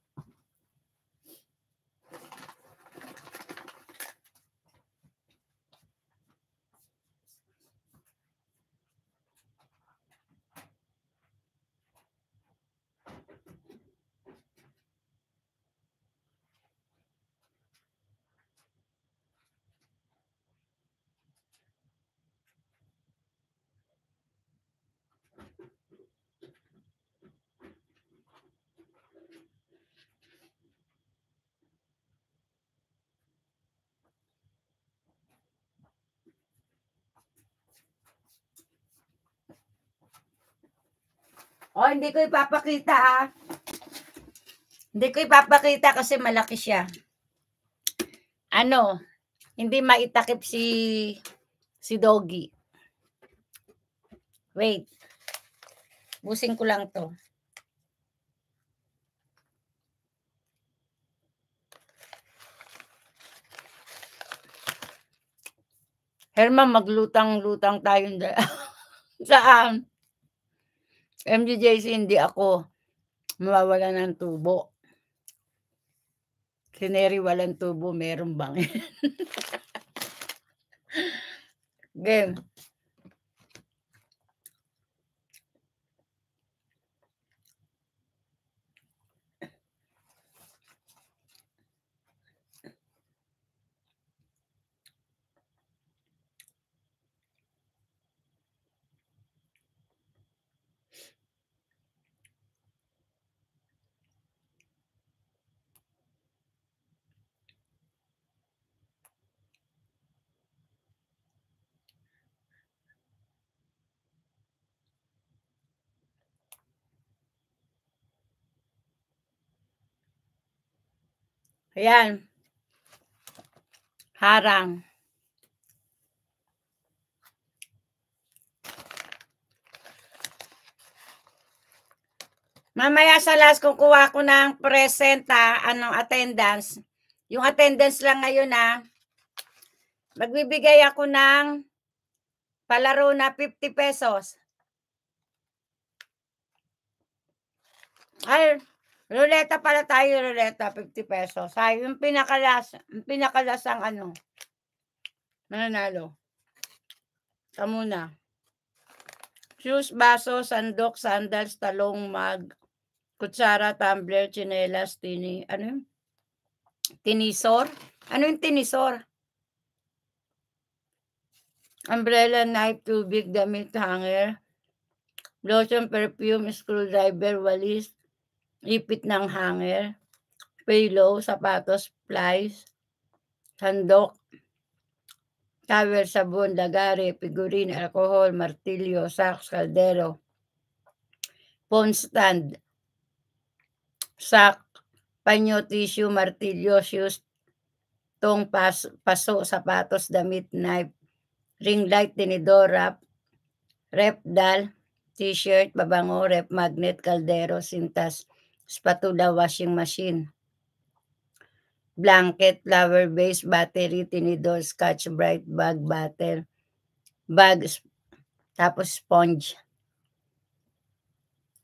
Oh, hindi ko ipapakita ah. Hindi ko ipapakita kasi malaki siya. Ano, hindi maitakip si si Doggy. Wait. Busing ko lang to. Herman, maglutang-lutang tayo. Saan? Um, MJJC, hindi ako mawawala ng tubo. Sineri walang tubo, meron bang? Game. Ayan. Harang. Mamaya sa last, kung kuha ko ng present ha, anong attendance, yung attendance lang ngayon na magbibigay ako ng palaro na 50 pesos. Ay, Ruleta pala tayo, ruleta, 50 pesos. Ay, yung pinakalas, yung pinakalas ang ano, mananalo. Sa muna. Shoes, baso, sandok, sandals, talong, mag, kutsara, tumbler, chinelas, tini, ano yun? Tinisor? Ano yung tinisor? Umbrella, knife, tubig, damit, hanger, lotion, perfume, screwdriver, walis, ipit ng hanger, pillow, sapatos, flies, sandok, towel, sabon, lagari, figurine, alcohol, martilyo, saks, kaldero, phone stand, sak, panyo, tissue, martilyo, shoes, tong pas, paso, sapatos, damit, knife, ring light, tinidor, wrap, rep, dal, t-shirt, babango, rep, magnet, kaldero, sintas, spatula washing machine, blanket, flower base, battery, tinidor, scotch bright, bag, butter, bag, tapos sponge.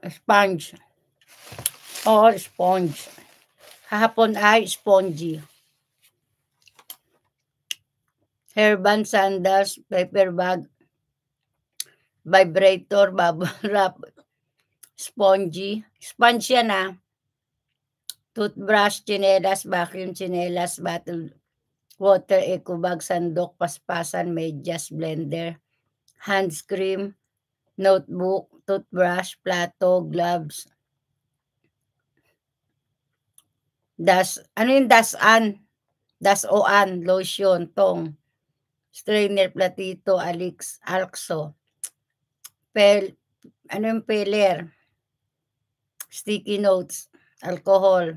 Sponge. All sponge. Hahapon ay spongy. Hairband, sandals, paper bag, vibrator, bubble wrap, spongy. Sponge yan ah. Toothbrush, chinelas, vacuum chinelas, bottle, water, eco bag, sandok, paspasan, medyas, blender, hand cream, notebook, toothbrush, plato, gloves. Das, ano yung dasan? Dasoan, lotion, tong, strainer, platito, alix, alxo, pel, ano yung peler, sticky notes, alcohol,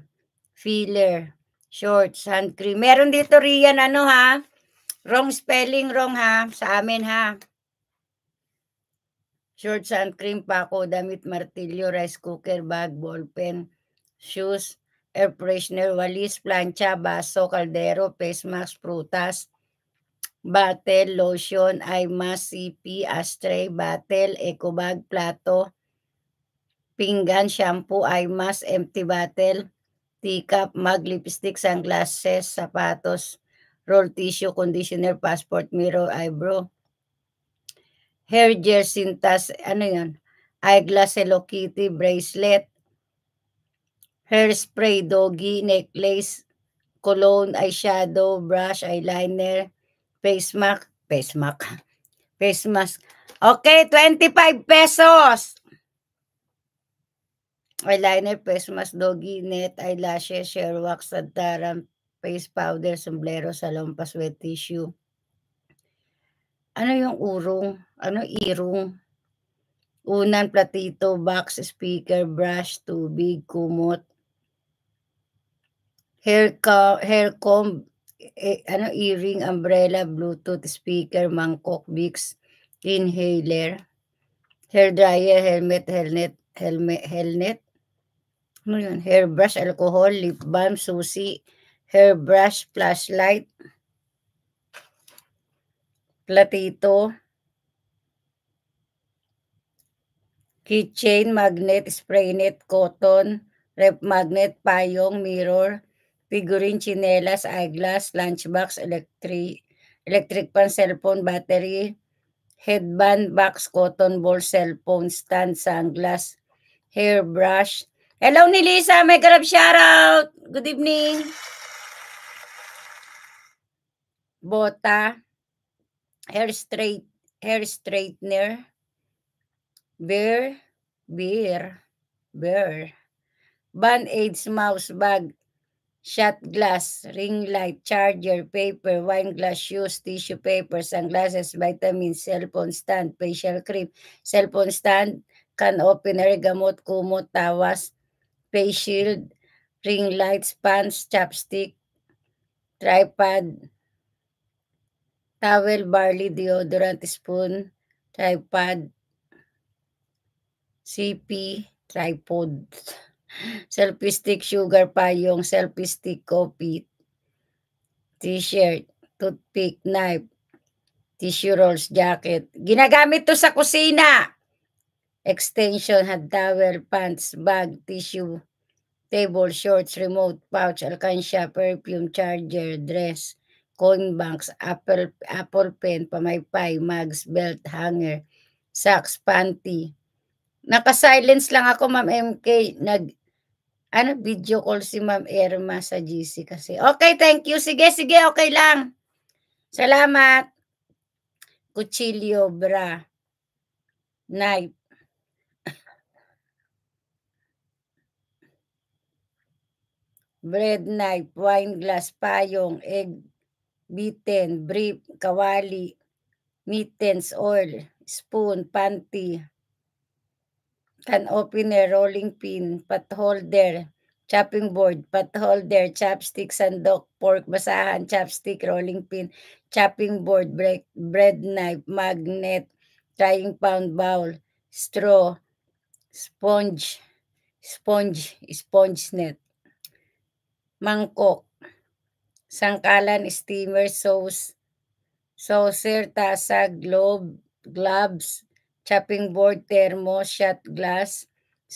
filler, shorts, hand cream. Meron dito, Rian, ano ha? Wrong spelling, wrong ha? Sa amin ha? Shorts, hand cream, pako, damit, martilyo, rice cooker, bag, ballpen, shoes, air freshener, walis, plancha, baso, kaldero, face mask, prutas, bottle, lotion, eye mask, CP, ashtray, bottle, eco bag, plato, pinggan, shampoo, eye mask, empty bottle, teacup, mug, lipstick, sunglasses, sapatos, roll tissue, conditioner, passport, mirror, eyebrow, hair gel, sintas, ano yun, eyeglass, Hello Kitty, bracelet, hairspray, doggy, necklace, cologne, eyeshadow, brush, eyeliner, face mask, face mask, face mask. Okay, 25 pesos eyeliner, face mask, doggy, net, eyelashes, share wax, sandaran, face powder, sombrero, salompa, wet tissue. Ano yung urong? Ano irong? Unan, platito, box, speaker, brush, tubig, kumot, hair, hair comb, eh, ano, earring, umbrella, bluetooth, speaker, mangkok, bix, inhaler, hair dryer, helmet, helmet, helmet, helmet, ano yun? Hairbrush, alcohol, lip balm, susi, hairbrush, flashlight, platito, keychain, magnet, spray net, cotton, rep magnet, payong, mirror, figurine, chinelas, eyeglass, lunchbox, electric, electric pan, cellphone, battery, headband, box, cotton ball, cellphone, stand, sunglass, hairbrush, Hello ni Lisa, may karap shoutout. Good evening. Bota. Hair straight, hair straightener. Beer, beer, beer. Band-aids, mouse bag, shot glass, ring light, charger, paper, wine glass, shoes, tissue paper, sunglasses, vitamins, cellphone stand, facial cream, cellphone stand, can opener, gamot, kumot, tawas, face shield, ring lights, pants, chapstick, tripod, towel, barley, deodorant, spoon, tripod, CP, tripod, selfie stick, sugar payong, selfie stick, coffee, t-shirt, toothpick, knife, tissue rolls, jacket. Ginagamit to sa kusina! extension, hot towel, pants, bag, tissue, table, shorts, remote, pouch, alkansya, perfume, charger, dress, coin banks, apple, apple pen, pamaypay, mugs, belt, hanger, socks, panty. Naka-silence lang ako, Ma'am MK. Nag, ano, video call si Ma'am Irma sa GC kasi. Okay, thank you. Sige, sige, okay lang. Salamat. Kuchilyo, bra. Knife. bread knife, wine glass, payong, egg, bitten, brief, kawali, mittens, oil, spoon, panty, can opener, rolling pin, pot holder, chopping board, pot holder, chopstick, sandok, pork, basahan, chopstick, rolling pin, chopping board, bread, bread knife, magnet, trying pound bowl, straw, sponge, sponge, sponge net mangkok, sangkalan, steamer, sauce, saucer, tasa, globe, gloves, chopping board, thermo, shot glass,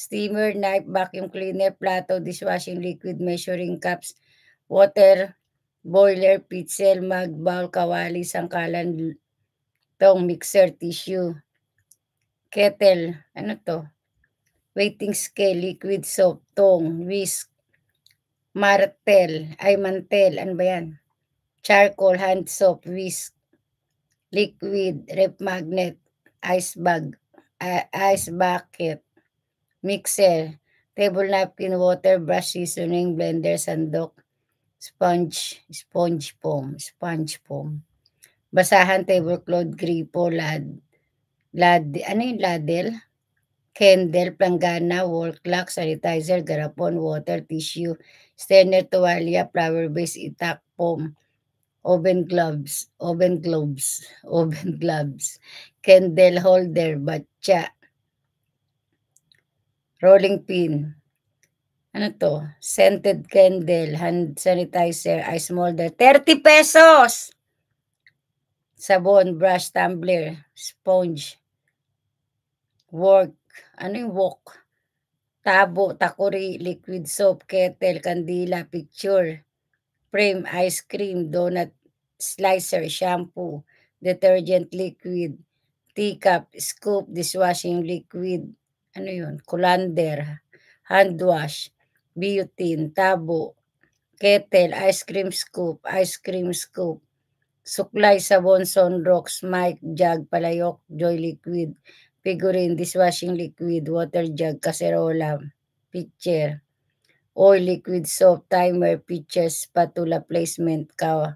steamer, knife, vacuum cleaner, plato, dishwashing liquid, measuring cups, water, boiler, pitzel, mug, bowl, kawali, sangkalan, tong mixer, tissue, kettle, ano to? Weighting scale, liquid soap, tong, whisk, martel, ay mantel, ano ba yan? Charcoal, hand soap, whisk, liquid, rep magnet, ice bag, uh, ice bucket, mixer, table napkin, water, brush, seasoning, blender, sandok, sponge, sponge foam, sponge foam. Basahan, tablecloth, gripo, lad, lad, ano yung ladle? candle, planggana, wall clock, sanitizer, garapon, water, tissue, stainer, tuwalya, flower base, itak, foam, oven gloves, oven gloves, oven gloves, candle holder, batya, rolling pin, ano to? Scented candle, hand sanitizer, ice molder, 30 pesos! Sabon, brush, tumbler, sponge, work, ano yung wok, tabo, takuri, liquid soap, kettle, kandila, picture, frame, ice cream, donut, slicer, shampoo, detergent liquid, teacup, scoop, dishwashing liquid, ano yun, colander, hand wash, butane, tabo, kettle, ice cream scoop, ice cream scoop, suklay, sabon, sunrox, mic, jug, palayok, joy liquid, figurine, dishwashing liquid, water jug, kaserola, pitcher, oil, liquid soap, timer, pitcher, spatula placement, kawa,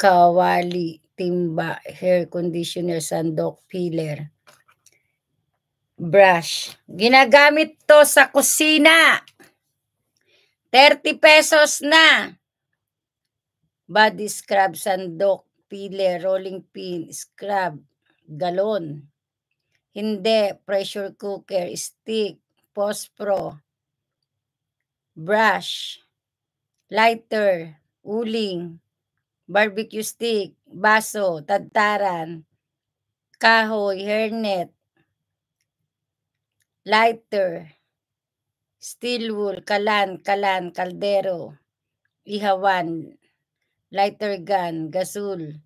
kawali, timba, hair conditioner, sandok, peeler, brush. Ginagamit to sa kusina. 30 pesos na. Body scrub, sandok, peeler, rolling pin, scrub, galon. Hindi. Pressure cooker. Stick. Post Pro. Brush. Lighter. Uling. Barbecue stick. Baso. Tadtaran. Kahoy. Hairnet. Lighter. Steel wool. Kalan. Kalan. Kaldero. Ihawan. Lighter gun. Gasol.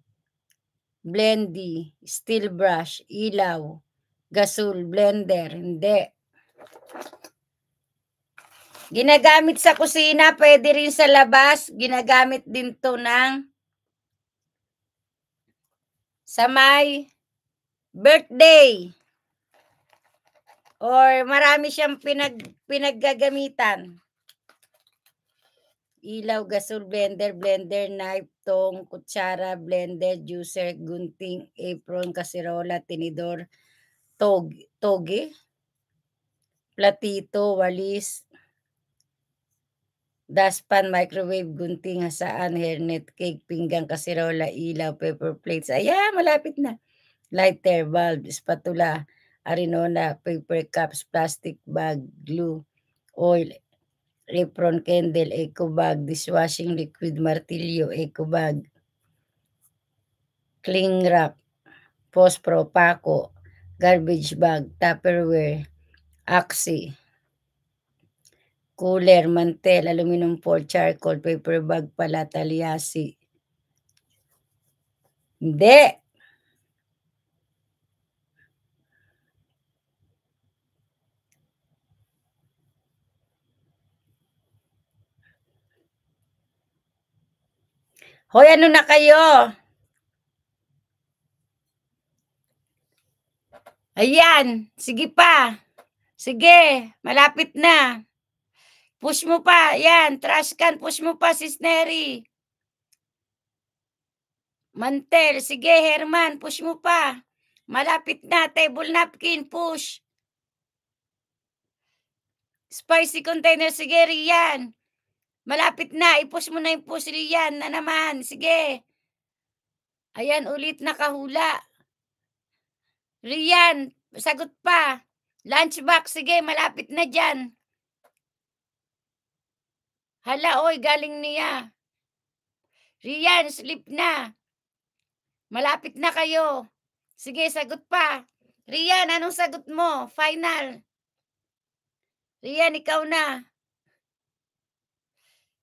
Blendy. Steel brush. Ilaw gasol, blender, hindi. Ginagamit sa kusina, pwede rin sa labas. Ginagamit din to ng sa may birthday or marami siyang pinag, pinaggagamitan. Ilaw, gasol, blender, blender, knife, tong, kutsara, blender, juicer, gunting, apron, kaserola, tinidor, tinidor, tog, toge, platito, walis, daspan, microwave, gunting, hasaan, hairnet, cake, pinggang, kasirola, ilaw, paper plates. Ayan, malapit na. Lighter, bulb, spatula, arinona, paper cups, plastic bag, glue, oil, apron, candle, eco bag, dishwashing liquid, martilyo, eco bag, cling wrap, post pro, pako, garbage bag, tupperware, axi, cooler, mantel, aluminum foil, charcoal, paper bag pala, talyasi. Hindi! Hoy, ano na kayo? Ayan, sige pa. Sige, malapit na. Push mo pa. Ayan, trash can. Push mo pa, sis Neri. Mantel, sige Herman, push mo pa. Malapit na, table napkin, push. Spicy container, sige Rian. Malapit na, i-push mo na yung push Rian na naman, sige. Ayan, ulit nakahula. Rian, sagot pa. Lunchbox, sige, malapit na dyan. Hala, oy, galing niya. Rian, sleep na. Malapit na kayo. Sige, sagot pa. Rian, anong sagot mo? Final. Rian, ikaw na.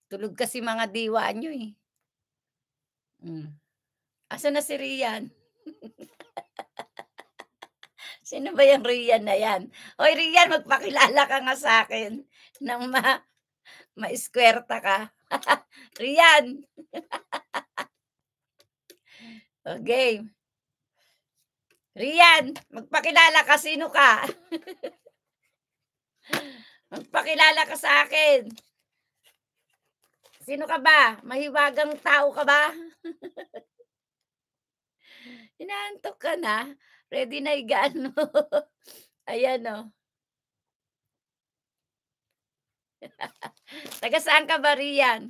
Tulog kasi mga diwa nyo eh. Mm. Asa na si Rian? Sino ba yung Rian na yan? Hoy, Rian, magpakilala ka nga sa akin nang ma ma square ka. Rian! okay. Oh, Rian, magpakilala ka sino ka? magpakilala ka sa akin. Sino ka ba? Mahiwagang tao ka ba? Inaantok ka na? Ready na higaan mo. Ayan o. Oh. Taga saan ka ba riyan?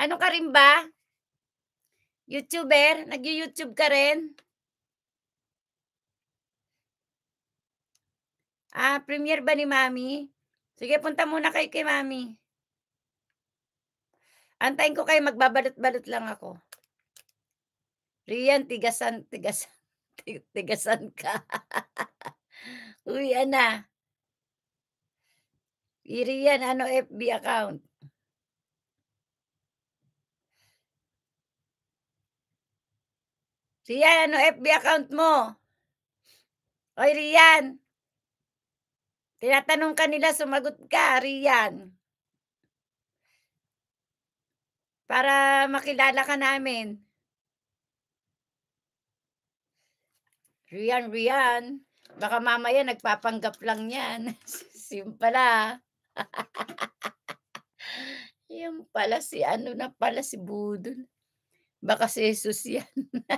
Ano ka rin ba? YouTuber? Nag-YouTube ka rin? Ah, premier ba ni Mami? Sige, punta muna kayo kay Mami. Antayin ko kayo, magbabalot-balot lang ako. Rian, tigasan, tigasan. Tigasan ka. Uy, ana. Irian, ano FB account? Rian, ano FB account mo? Oy, Rian. Tinatanong ka nila, sumagot ka, Rian. Para makilala ka namin. Rian, Rian. Baka mamaya nagpapanggap lang yan. Sim pala. yan pala si ano na pala si Budol. Baka si Jesus yan.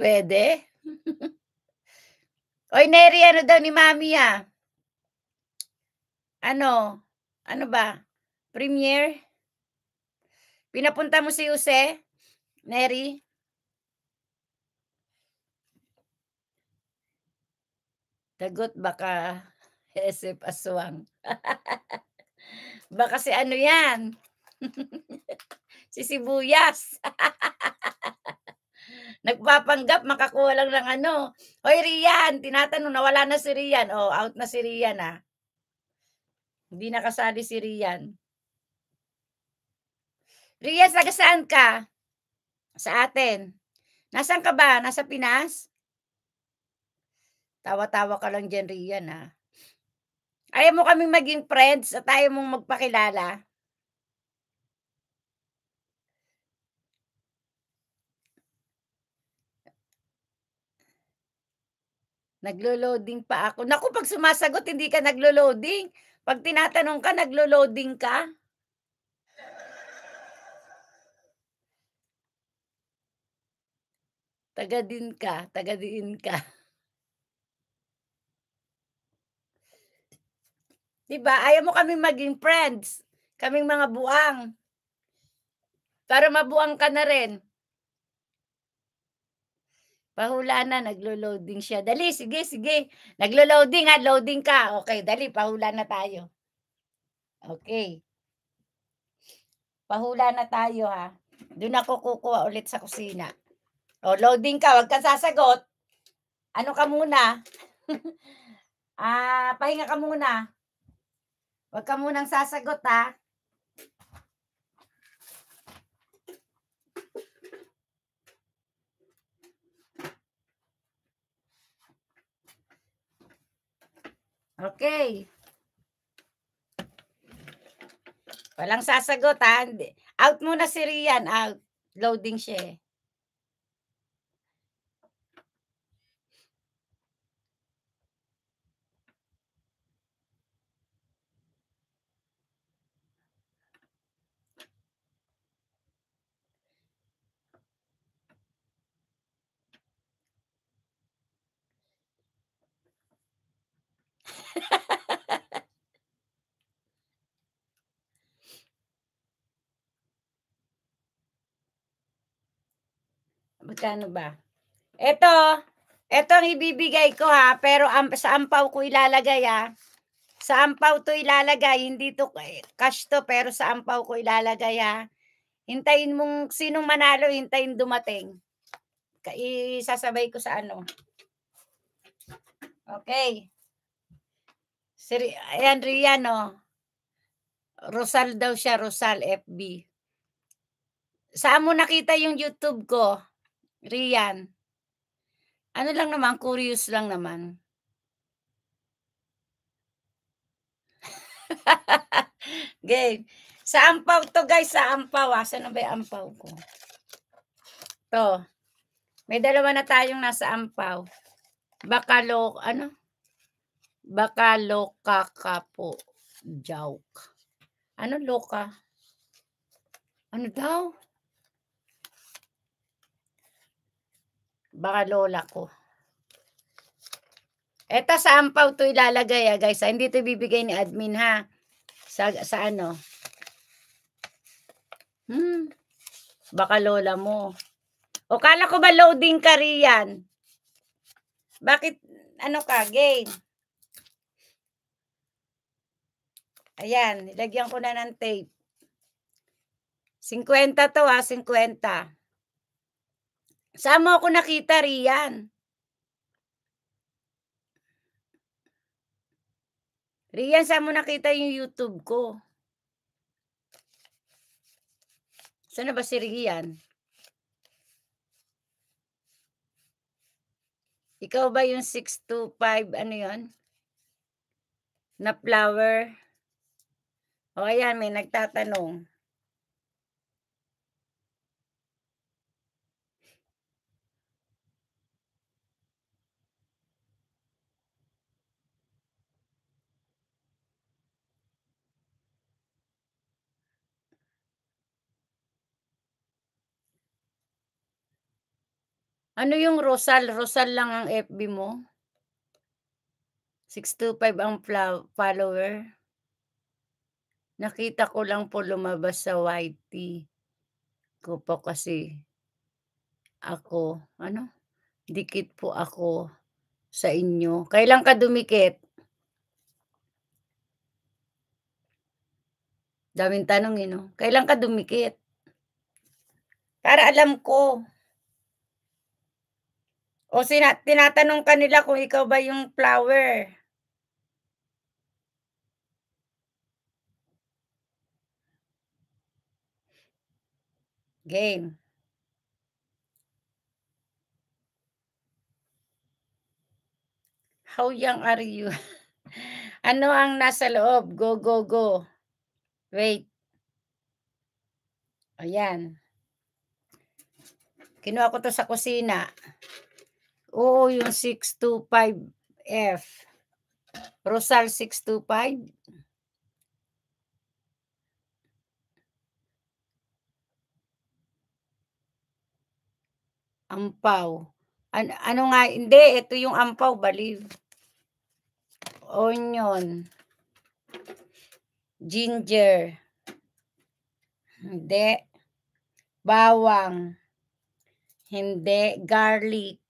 Pwede? Oy, Neri, ano daw ni Mami ah? Ano? Ano ba? Premiere? Pinapunta mo si Jose? Neri? Tagot baka Hesep Aswang. baka si ano yan? si Sibuyas. Nagpapanggap, makakuha lang ng ano. Hoy, Rian, tinatanong na wala na si Rian. Oh, out na si Rian ah. Hindi nakasali si Rian. Rian, taga saan ka? Sa atin. Nasaan ka ba? Nasa Pinas? Tawa-tawa ka lang dyan, Rian, ha? Ayaw mo kaming maging friends at tayo mong magpakilala. Naglo-loading pa ako. Naku, pag sumasagot, hindi ka naglo-loading. Pag tinatanong ka, naglo-loading ka. Taga din ka, taga din ka. 'Di ba? Ayaw mo kaming maging friends, kaming mga buang. Para mabuang ka na rin. Pahula na, naglo-loading siya. Dali, sige, sige. Naglo-loading ha, ah, loading ka. Okay, dali, pahula na tayo. Okay. Pahula na tayo ha. Ah. Doon ako kukuha ulit sa kusina. Oh, loading ka. wag kang sasagot. Ano ka muna? ah, pahinga ka muna. Wag ka munang sasagot, ha? Okay. Walang sasagot, ha? Out muna si Rian. Out. Loading siya, eh. Magkano ba? Ito. Ito ang ibibigay ko ha. Pero um, sa ampaw ko ilalagay ha. Sa ampaw to ilalagay. Hindi to eh, cash to. Pero sa ampaw ko ilalagay ha. Hintayin mong sinong manalo. Hintayin dumating. Isasabay ko sa ano. Okay. Sir, Ayan, Rian, no? Rosal daw siya, Rosal FB. Saan mo nakita yung YouTube ko? Rian. Ano lang naman, curious lang naman. Game. Sa ampaw to guys, sa ampaw. Ah. Saan na ba yung ampaw ko? To. May dalawa na tayong nasa ampaw. Bakalok, ano? Bakaloka ka po. Joke. Ano loka? Ano daw? Baka lola ko. Eta sa ampaw to ilalagay ha ah, guys. Ah. Hindi to bibigay ni admin ha. Sa, sa ano. Hmm. Baka lola mo. O kala ko ba loading ka riyan? Bakit ano ka game? Ayan. Ilagyan ko na ng tape. 50 to ha. Ah, 50. Saan mo ako nakita, Rian? Rian, saan mo nakita yung YouTube ko? Saan na ba si Rian? Ikaw ba yung 625, ano yon Na flower? O ayan, may nagtatanong. Ano yung Rosal? Rosal lang ang FB mo? 625 ang follower. Nakita ko lang po lumabas sa YT ko po kasi ako, ano? Dikit po ako sa inyo. Kailan ka dumikit? Daming tanong, eh, no? Kailan ka dumikit? Para alam ko. O sina- tinatanong kanila kung ikaw ba yung flower. Game. How young are you? ano ang nasa loob? Go, go, go. Wait. Ayan. Kinuha ko to sa kusina. Oo, yung 625F. Rosal 625. Ampaw. An ano nga, hindi, ito yung ampaw, believe. Onion. Ginger. Hindi. Bawang. Hindi. Garlic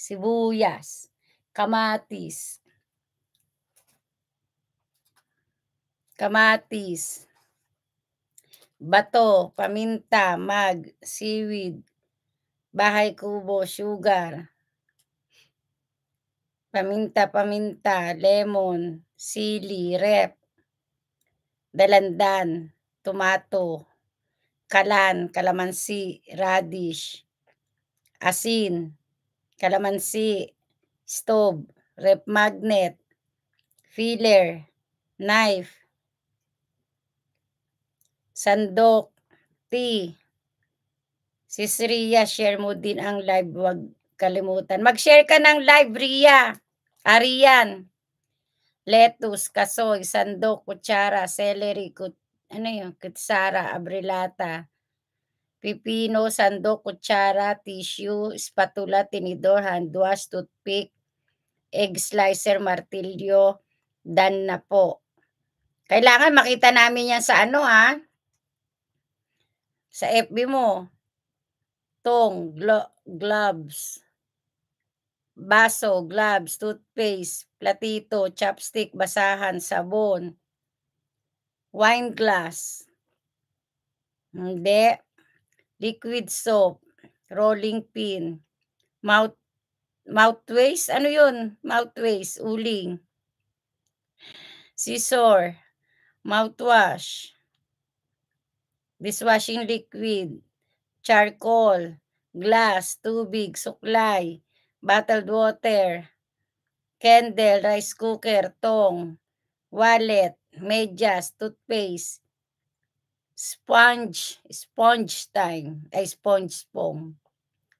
sibuyas, kamatis, kamatis, bato, paminta, mag, seaweed, bahay kubo, sugar, paminta, paminta, lemon, sili, rep, dalandan, tomato, kalan, kalamansi, radish, asin, calamansi, stove, rep magnet, filler, knife, sandok, tea. Si Ria, share mo din ang live. Huwag kalimutan. Mag-share ka ng live, Ria. Arian. Lettuce, kasoy, sandok, kutsara, celery, kut ano yun, kutsara, abrilata, pipino, sandok, kutsara, tissue, spatula, tinidor, hand wash, toothpick, egg slicer, martilyo, dan na po. Kailangan makita namin yan sa ano ha? Ah? Sa FB mo. Tong, glo gloves, baso, gloves, toothpaste, platito, chopstick, basahan, sabon, wine glass. Hindi liquid soap, rolling pin, mouth mouthwash, ano yun? Mouthwash, uling. Scissor, mouthwash, dishwashing liquid, charcoal, glass, tubig, suklay, bottled water, candle, rice cooker, tong, wallet, medyas, toothpaste, Sponge, sponge time. Ay, sponge pong.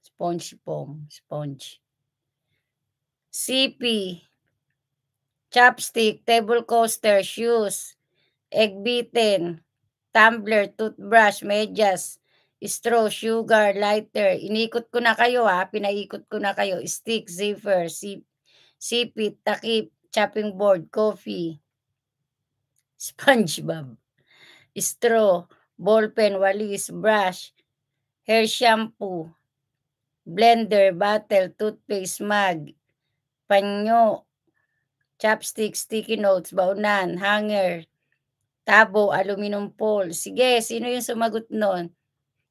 Sponge pong, sponge. CP, chopstick, table coaster, shoes, egg beaten, tumbler, toothbrush, medyas, straw, sugar, lighter. Inikot ko na kayo ha, pinaikot ko na kayo. Stick, zipper, sip, sipit, takip, chopping board, coffee, SpongeBob straw, ballpen, walis, brush, hair shampoo, blender, bottle, toothpaste, mug, panyo, chopstick, sticky notes, baunan, hanger, tabo, aluminum pole. Sige, sino yung sumagot nun?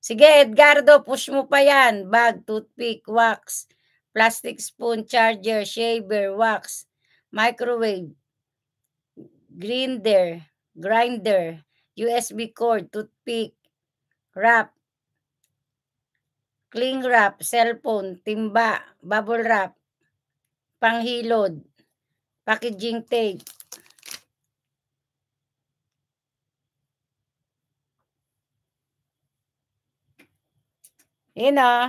Sige, Edgardo, push mo pa yan. Bag, toothpick, wax, plastic spoon, charger, shaver, wax, microwave, grinder, grinder, USB cord, toothpick, wrap, cling wrap, cellphone, timba, bubble wrap, panghilod, packaging tape, Yun o. Oh.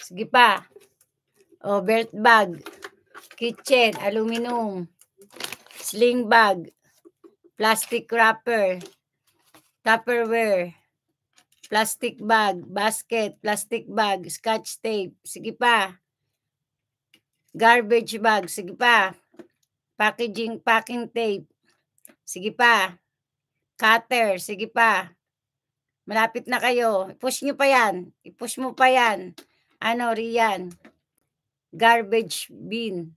Sige pa. O, oh, belt bag, kitchen, aluminum, sling bag, plastic wrapper, tupperware, plastic bag, basket, plastic bag, scotch tape, sige pa. Garbage bag, sige pa. Packaging, packing tape, sige pa. Cutter, sige pa. Malapit na kayo. I-push nyo pa yan. I-push mo pa yan. Ano, Rian? Garbage bin.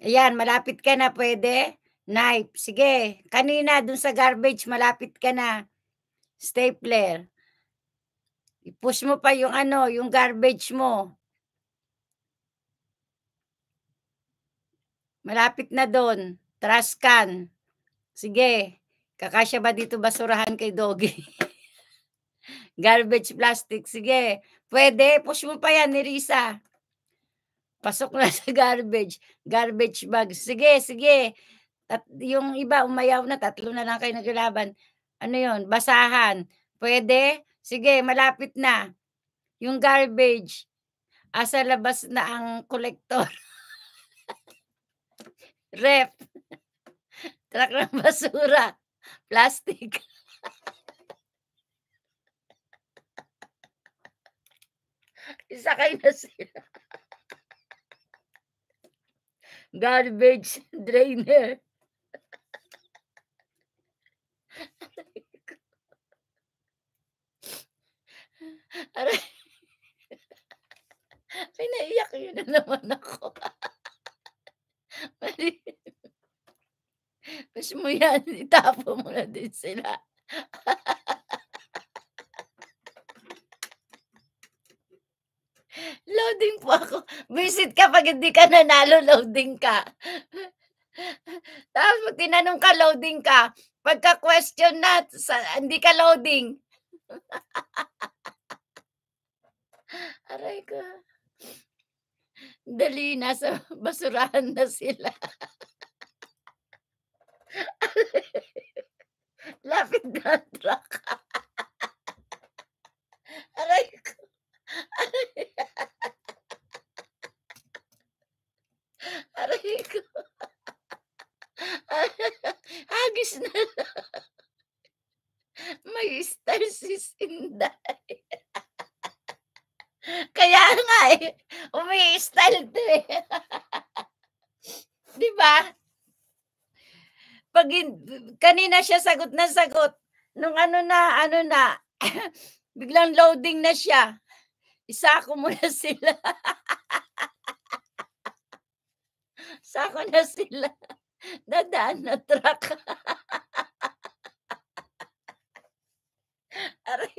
Ayan, malapit ka na, pwede? Knife, sige. Kanina, dun sa garbage, malapit ka na. Stapler. I-push mo pa yung ano, yung garbage mo. Malapit na doon. Trash can. Sige. Kakasya ba dito basurahan kay Doggy? garbage plastic. Sige. Pwede. Push mo pa yan ni Risa pasok na sa garbage, garbage bag. Sige, sige. At yung iba umayaw na, tatlo na lang kayo naglaban. Ano yon Basahan. Pwede? Sige, malapit na. Yung garbage. Asa labas na ang kolektor. Ref. Truck ng basura. Plastic. Isa kayo na sila garbage drainer. Aray. Ay, naiyak yun na naman ako. Mali. Mas mo yan, itapo mo na din sila. Loading po ako. Visit ka pag hindi ka nanalo, loading ka. Tapos pag tinanong ka, loading ka. Pagka-question na, sa, hindi ka loading. Aray ko. Dali, nasa basurahan na sila. Lapit na truck. Aray ko. Aray. kamay ko. Agis na lang. May star si Sinday. Kaya nga eh, umi-style to eh. Di ba? Pag kanina siya sagot na sagot, nung ano na, ano na, biglang loading na siya. Isa ko muna sila. Sako na sila. Dadaan na truck. Aray.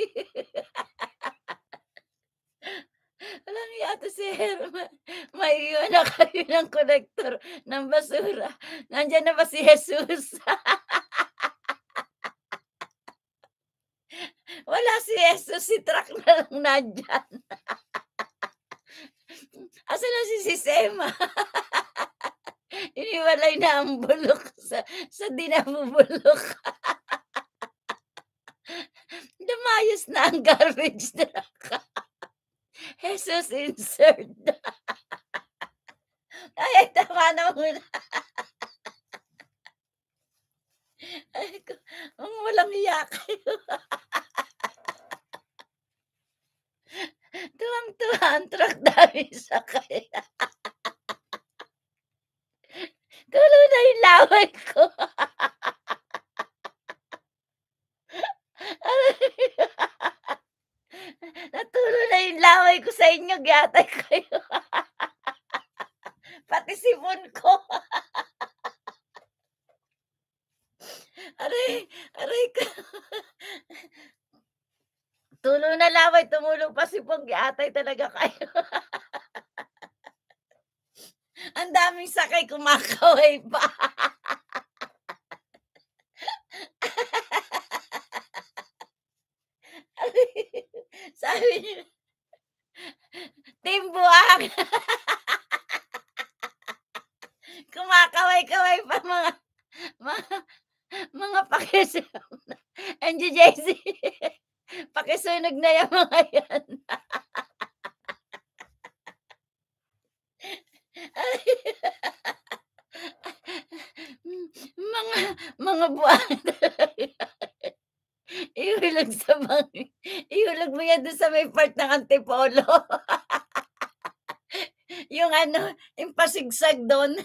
Walang yata si Herman. May iyon na kayo ng kolektor ng basura. Nandiyan na ba si Jesus? Wala si Jesus, si truck na lang nandyan. Asan na si Sisema? Iniwalay na ang bulok sa, sa dinabubulok. Dumayos na ang garbage truck. Jesus insert. Ay, tama na muna. Ay, kung walang hiya kayo. Tuwang-tuwa ang truck dami sa kaya. Tulo na yung lawan ko. Natulo na yung laway ko sa inyo, gyatay kayo. Pati sipon ko. aray, aray ka. Tulo na laway, tumulong pa sipon, gyatay talaga kayo. Ang daming sakay kumakaway pa. Sabi niya, Team Kumakaway-kaway pa mga mga, mga pakisunod. NJJC, pakisunog na yung mga yan. sa may part ng Antipolo. yung ano, yung pasigsag doon.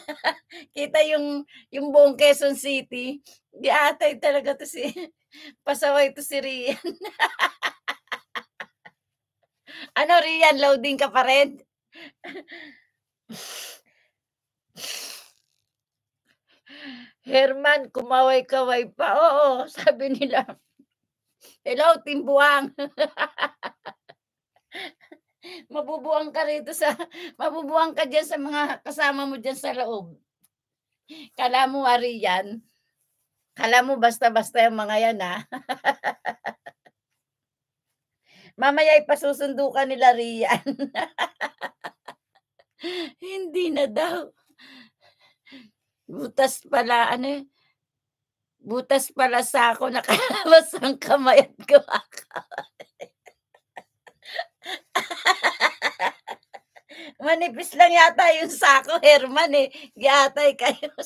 Kita yung, yung buong Quezon City. Di atay talaga to si, pasaway to si Rian. ano Rian, loading ka pa rin? Herman, kumaway-kaway pa. Oo, sabi nila. Hello, Timbuang mabubuang ka rito sa, mabubuang ka dyan sa mga kasama mo dyan sa loob. Kala mo wari yan. Kala mo basta-basta yung mga yan ha. Mamaya ipasusundo ka nila riyan. Hindi na daw. Butas pala, ano eh. Butas pala sa ako nakalabas ang kamay at gawa Manipis lang yata yung sako, Herman eh. Yatay eh, kayo.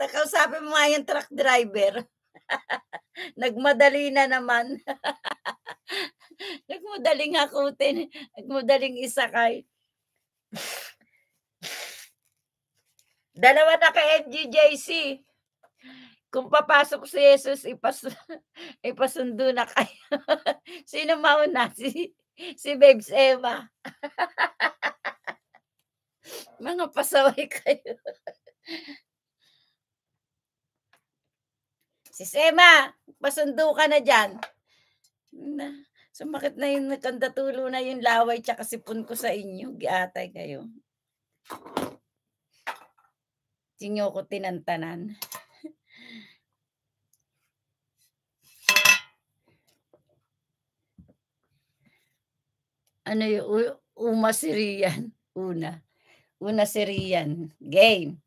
Kausapin mo nga yung truck driver. Nagmadali na naman. Nagmadaling hakutin. Nagmadaling isakay. Dalawa na kay NGJC. Kung papasok si Jesus, ipas, ipasundo na kayo. Sino mauna? Si, si Babes Emma. Mga pasaway kayo. si Emma, pasundo ka na dyan. Na, bakit na yung nakandatulo na yung laway tsaka sipon ko sa inyo. Giatay kayo. Tinyo ko tinantanan. ano yung Uma Syrian. Una. Una Syrian. Game.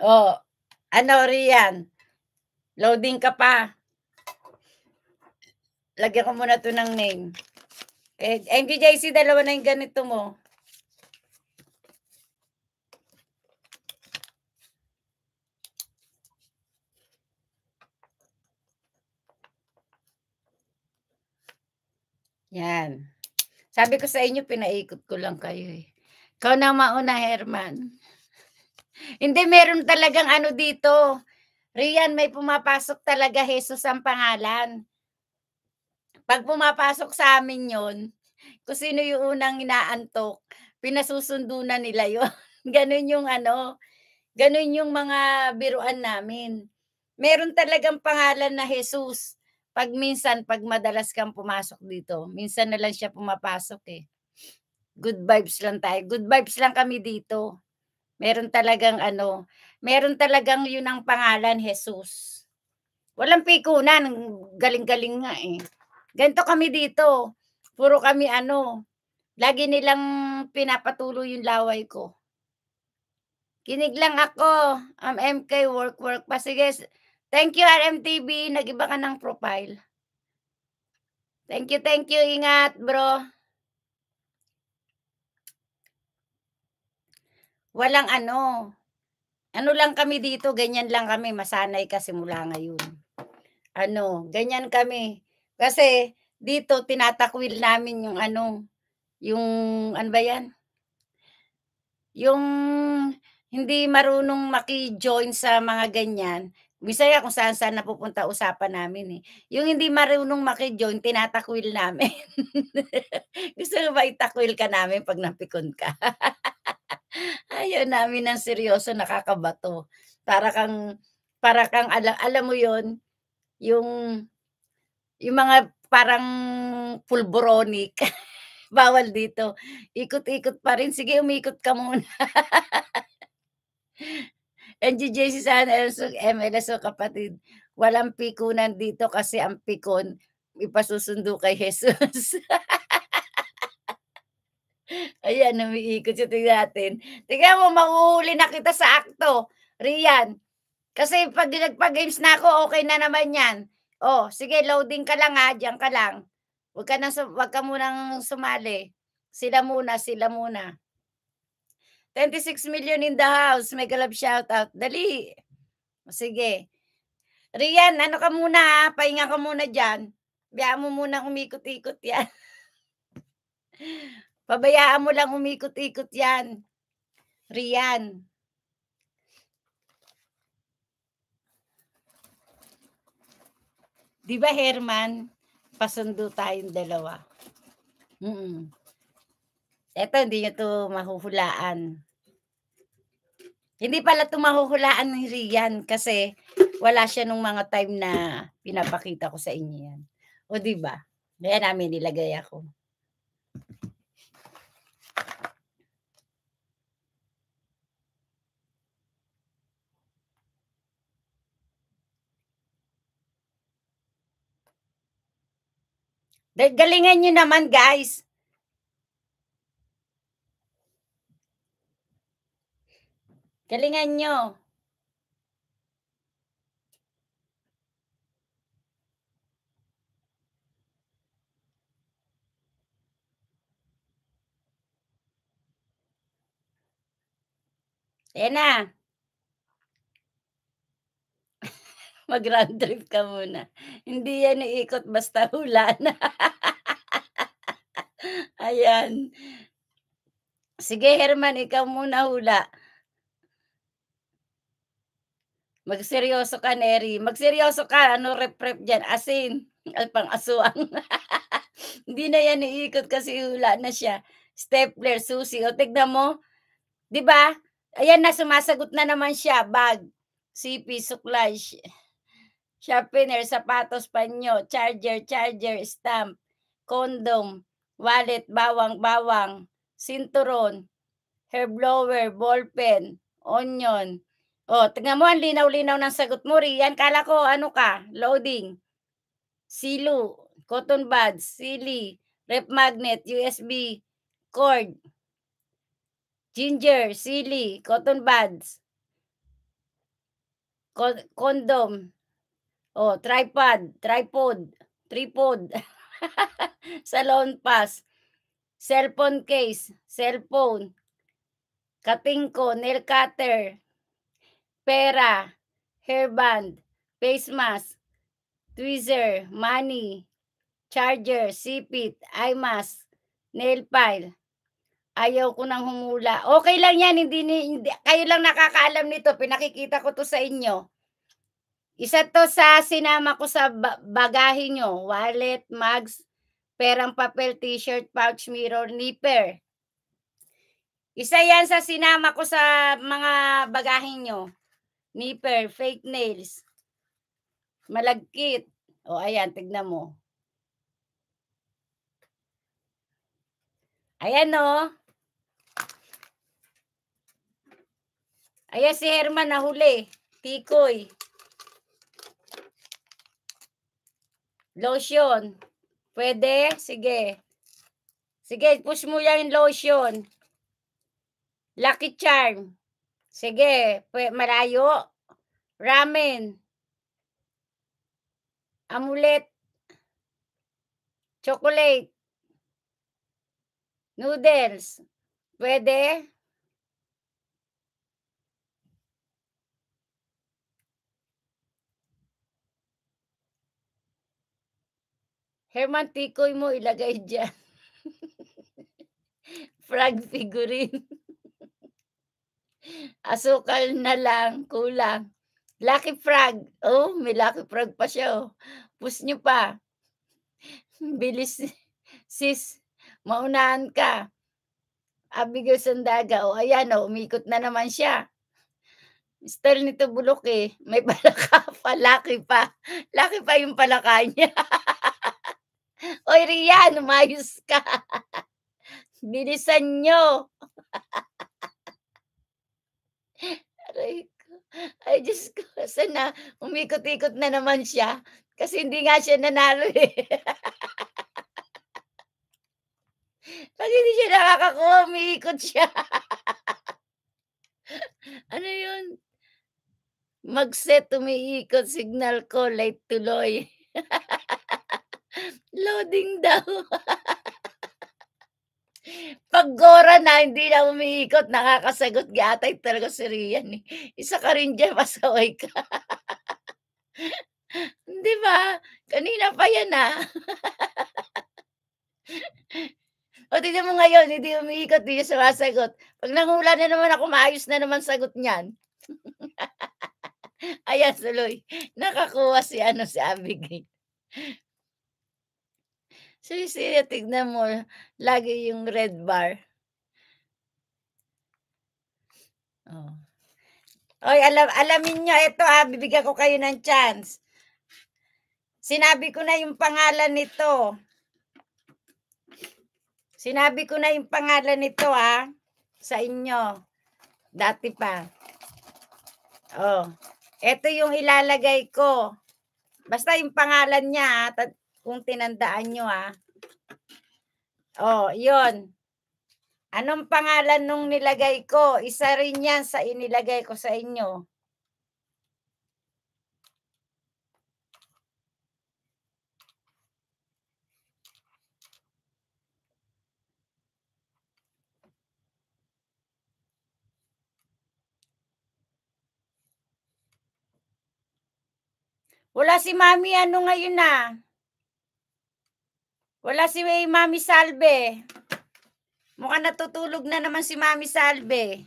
Oh, ano Rian? Loading ka pa. Lagyan ko muna to ng name. Eh, MJJC, dalawa na yung ganito mo. Yan. Sabi ko sa inyo, pinaikot ko lang kayo eh. Ikaw na mauna, Herman. Hindi, meron talagang ano dito. Rian, may pumapasok talaga Jesus ang pangalan. Pag pumapasok sa amin yon, kung sino yung unang inaantok, pinasusundo na nila yon. ganun yung ano, ganun yung mga biruan namin. Meron talagang pangalan na Jesus pag minsan, pag madalas kang pumasok dito, minsan na lang siya pumapasok eh. Good vibes lang tayo. Good vibes lang kami dito. Meron talagang ano, meron talagang yun ang pangalan, Jesus. Walang pikunan, galing-galing nga eh. Ganito kami dito. Puro kami ano, lagi nilang pinapatulo yung laway ko. Kinig lang ako. Am MK work work pa sige. Thank you, RMTV. Nag-iba ka ng profile. Thank you, thank you. Ingat, bro. Walang ano. Ano lang kami dito, ganyan lang kami. Masanay kasi mula ngayon. Ano, ganyan kami. Kasi dito, tinatakwil namin yung ano, yung, ano ba yan? Yung hindi marunong maki-join sa mga ganyan, Bisaya kung saan saan napupunta usapan namin eh. Yung hindi marunong makijoin, tinatakwil namin. Gusto mo ba itakwil ka namin pag napikon ka? Ayaw namin ng seryoso, nakakabato. Para kang, para kang alam, alam mo yon yung, yung mga parang pulboronic. Bawal dito. Ikot-ikot pa rin. Sige, umikot ka muna. NGJC sa NLSO, MLSO kapatid, walang pikunan dito kasi ang pikon ipasusundo kay Jesus. Ayan, umiikot siya. Tingnan natin. Tingnan mo, mahuhuli na kita sa akto. Rian. Kasi pag nagpa-games na ako, okay na naman yan. Oh, sige, loading ka lang ha. Diyan ka lang. Huwag ka, nang, huwag ka munang sumali. Sila muna, sila muna. 26 million in the house. May galab shout out. Dali. Sige. Rian, ano ka muna ha? Pahinga ka muna dyan. Bayaan mo muna umikot-ikot yan. Pabayaan mo lang umikot-ikot yan. Rian. Di ba, Herman? Pasundo tayong dalawa. Mm-mm. Ito, hindi nyo to mahuhulaan. Hindi pala to mahuhulaan ni Rian kasi wala siya nung mga time na pinapakita ko sa inyo yan. O di ba? Kaya namin nilagay ako. Galingan nyo naman guys. Galingan nyo. Ayan na. Mag-round trip ka muna. Hindi yan iikot basta hula na. Ayan. Sige Herman, ikaw muna hula. Magseryoso ka, Neri. Magseryoso ka. Ano rep-rep dyan? Asin. Pang asuang. Hindi na yan iikot kasi hula na siya. Stepler, susi. O, tignan mo. ba? Diba? Ayan na, sumasagot na naman siya. Bag, CP, suklay, sharpener, sapatos, panyo, charger, charger, stamp, condom, wallet, bawang, bawang, sinturon, hair blower, ballpen, onion, Oh, tingnan mo, ang linaw-linaw ng sagot mo, Rian. Kala ko, ano ka? Loading. Silo. cotton buds, sili, rep magnet, USB, cord, ginger, sili, cotton buds, condom, oh, tripod, tripod, tripod, salon pass, cellphone case, cellphone, katingko, nail cutter, pera, hairband, face mask, tweezer, money, charger, sipit, eye mask, nail file. Ayaw ko nang humula. Okay lang yan, hindi, hindi kayo lang nakakaalam nito. Pinakikita ko to sa inyo. Isa to sa sinama ko sa bagahe nyo. Wallet, mugs, perang papel, t-shirt, pouch, mirror, nipper. Isa yan sa sinama ko sa mga bagahe nyo. Nipper, fake nails. Malagkit. O ayan, tignan mo. Ayan o. Ayan si Herman na huli. Tikoy. Lotion. Pwede? Sige. Sige, push mo yan yung lotion. Lucky Charm. Sige, malayo. Ramen. Amulet. Chocolate. Noodles. Pwede? Herman, tikoy mo ilagay dyan. Frag figurine. Asukal na lang, kulang. Lucky frog. Oh, may lucky frog pa siya. Oh. Push nyo pa. Bilis, sis. Maunahan ka. Abigail Sandaga. Oh, ayan, oh, umikot na naman siya. Style nito bulok eh. May palaka pa. Lucky pa. Lucky pa yung palaka niya. Oy, Rian, umayos ka. Bilisan nyo. Aray ko. Ay, Diyos ko. Sana umikot-ikot na naman siya. Kasi hindi nga siya nanalo eh. Kasi hindi siya nakakakuha, umiikot siya. ano yun? Mag-set, umiikot, signal ko, light tuloy. Loading daw. Paggora na, hindi na umiikot, nakakasagot gatay eh, talaga si Rian. Eh. Isa ka rin dyan, pasaway ka. Di ba? Kanina pa yan ah. o tignan mo ngayon, hindi umiikot, hindi niya sumasagot. Pag nangula na naman ako, maayos na naman sagot niyan. Ayan, tuloy. Nakakuha si ano si Abigail. So, siya, tignan mo, lagi yung red bar. Oh. Oy, alam, alamin nyo, ito ha, ah, bibigyan ko kayo ng chance. Sinabi ko na yung pangalan nito. Sinabi ko na yung pangalan nito ha, ah, sa inyo. Dati pa. Oh. Ito yung ilalagay ko. Basta yung pangalan niya, ha? Ah, kung tinandaan nyo ah. Oh, yon. Anong pangalan nung nilagay ko? Isa rin yan sa inilagay ko sa inyo. Wala si Mami ano ngayon na. Ah? Wala si Way Mami Salve. Mukhang natutulog na naman si Mami Salve.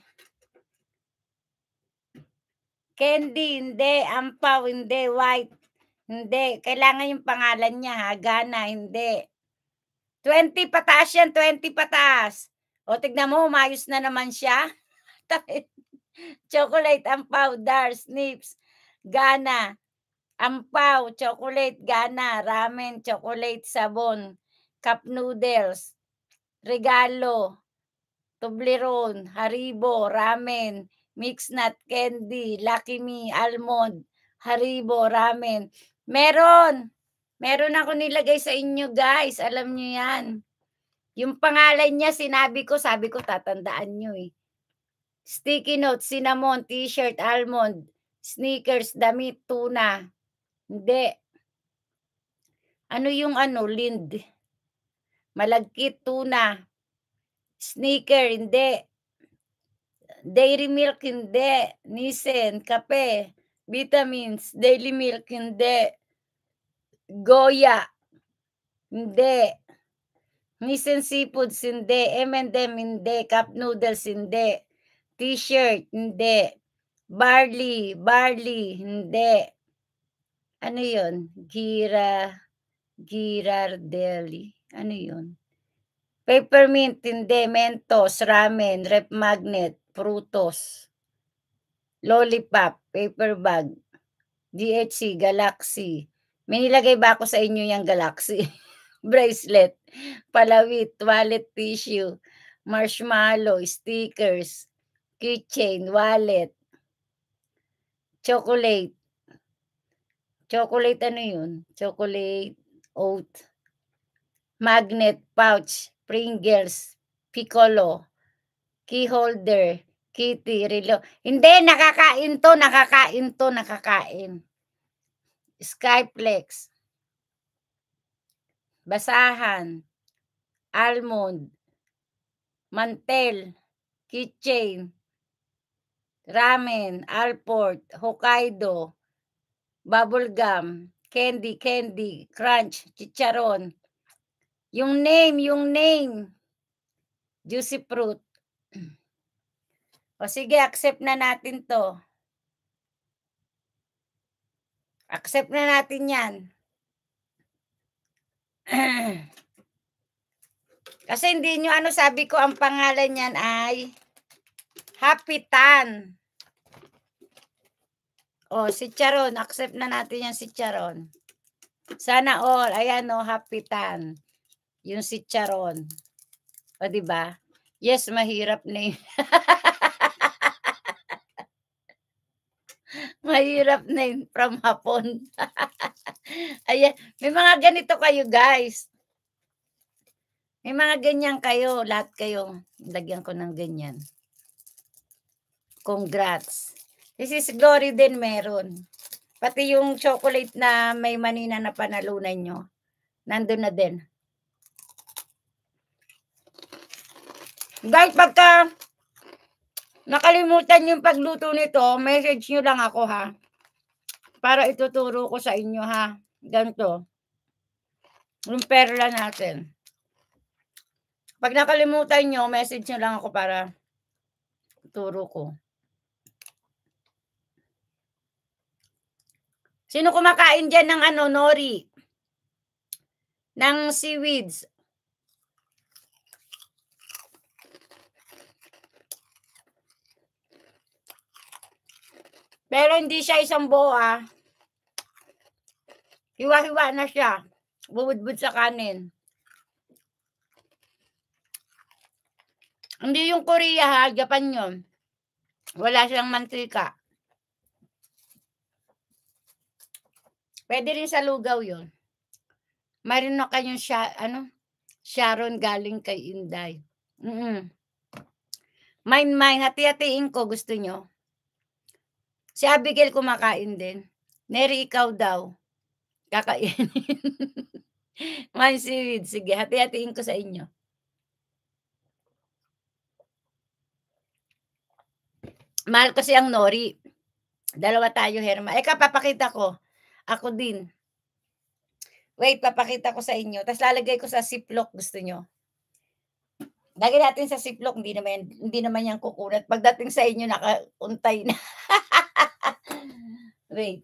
Candy, hindi. Ampaw, hindi. White, hindi. Kailangan yung pangalan niya. ha? Gana, hindi. 20 patas yan, 20 patas. O, tignan mo, umayos na naman siya. chocolate, ampaw, dar, snips, gana, ampaw, chocolate, gana, ramen, chocolate, sabon, cup noodles, regalo, Toblerone, Haribo, ramen, mixed nut candy, Lucky Me, almond, Haribo, ramen. Meron! Meron ako nilagay sa inyo guys. Alam nyo yan. Yung pangalan niya, sinabi ko, sabi ko, tatandaan nyo eh. Sticky notes, cinnamon, t-shirt, almond, sneakers, damit, tuna. Hindi. Ano yung ano, lind? Malagkit tuna. Sneaker, hindi. Dairy milk, hindi. Nisen, kape. Vitamins, daily milk, hindi. Goya, hindi. Nissan Seafoods, hindi. M&M, hindi. Cup noodles, hindi. T-shirt, hindi. Barley, barley, hindi. Ano yon Gira, Girardelli. Ano yun? Peppermint, tinde, mentos, ramen, rep magnet, frutos, lollipop, paper bag, DHC, Galaxy. May nilagay ba ako sa inyo yung Galaxy? Bracelet, palawit, toilet tissue, marshmallow, stickers, keychain, wallet, chocolate. Chocolate ano yun? Chocolate, oat magnet pouch, Pringles, Piccolo, key holder, kitty, relo. Hindi, nakakain to, nakakain to, nakakain. Skyplex. Basahan. Almond. Mantel. keychain, Ramen. Alport. Hokkaido. Bubblegum. Candy, candy. Crunch. Chicharon yung name, yung name. Juicy fruit. O sige, accept na natin to. Accept na natin yan. Kasi hindi nyo ano sabi ko ang pangalan niyan ay Happy Tan. O, si Charon. Accept na natin yan si Charon. Sana all. Ayan o, Tan. Yung si Charon. O, di ba? Yes, mahirap na yun. mahirap na yun from hapon. Ayan. May mga ganito kayo, guys. May mga ganyan kayo. Lahat kayo. Lagyan ko ng ganyan. Congrats. This is glory din meron. Pati yung chocolate na may manina na panalunan nyo. Nandun na din. Guys, pagka nakalimutan yung pagluto nito, message nyo lang ako ha. Para ituturo ko sa inyo ha. Ganto. Yung perla natin. Pag nakalimutan nyo, message nyo lang ako para turo ko. Sino kumakain dyan ng ano, nori? Ng seaweeds? Pero hindi siya isang buo ah. Hiwa-hiwa na siya. Bubudbud sa kanin. Hindi yung Korea ha, Japan yun. Wala siyang mantika. Pwede rin sa lugaw yun. Marino ka yung siya, ano, Sharon galing kay Inday. Mm -mm. Mind, mind, hati-hatiin ko gusto nyo. Si Abigail kumakain din. Neri, ikaw daw. Kakainin. Man seaweed. Sige, hati-hatiin ko sa inyo. Mahal kasi ang nori. Dalawa tayo, Herma. Eka, eh, papakita ko. Ako din. Wait, papakita ko sa inyo. Tapos lalagay ko sa ziplock, gusto nyo. Lagay natin sa ziplock, hindi naman, hindi naman yan kukunat. Pagdating sa inyo, nakauntay na. Bem,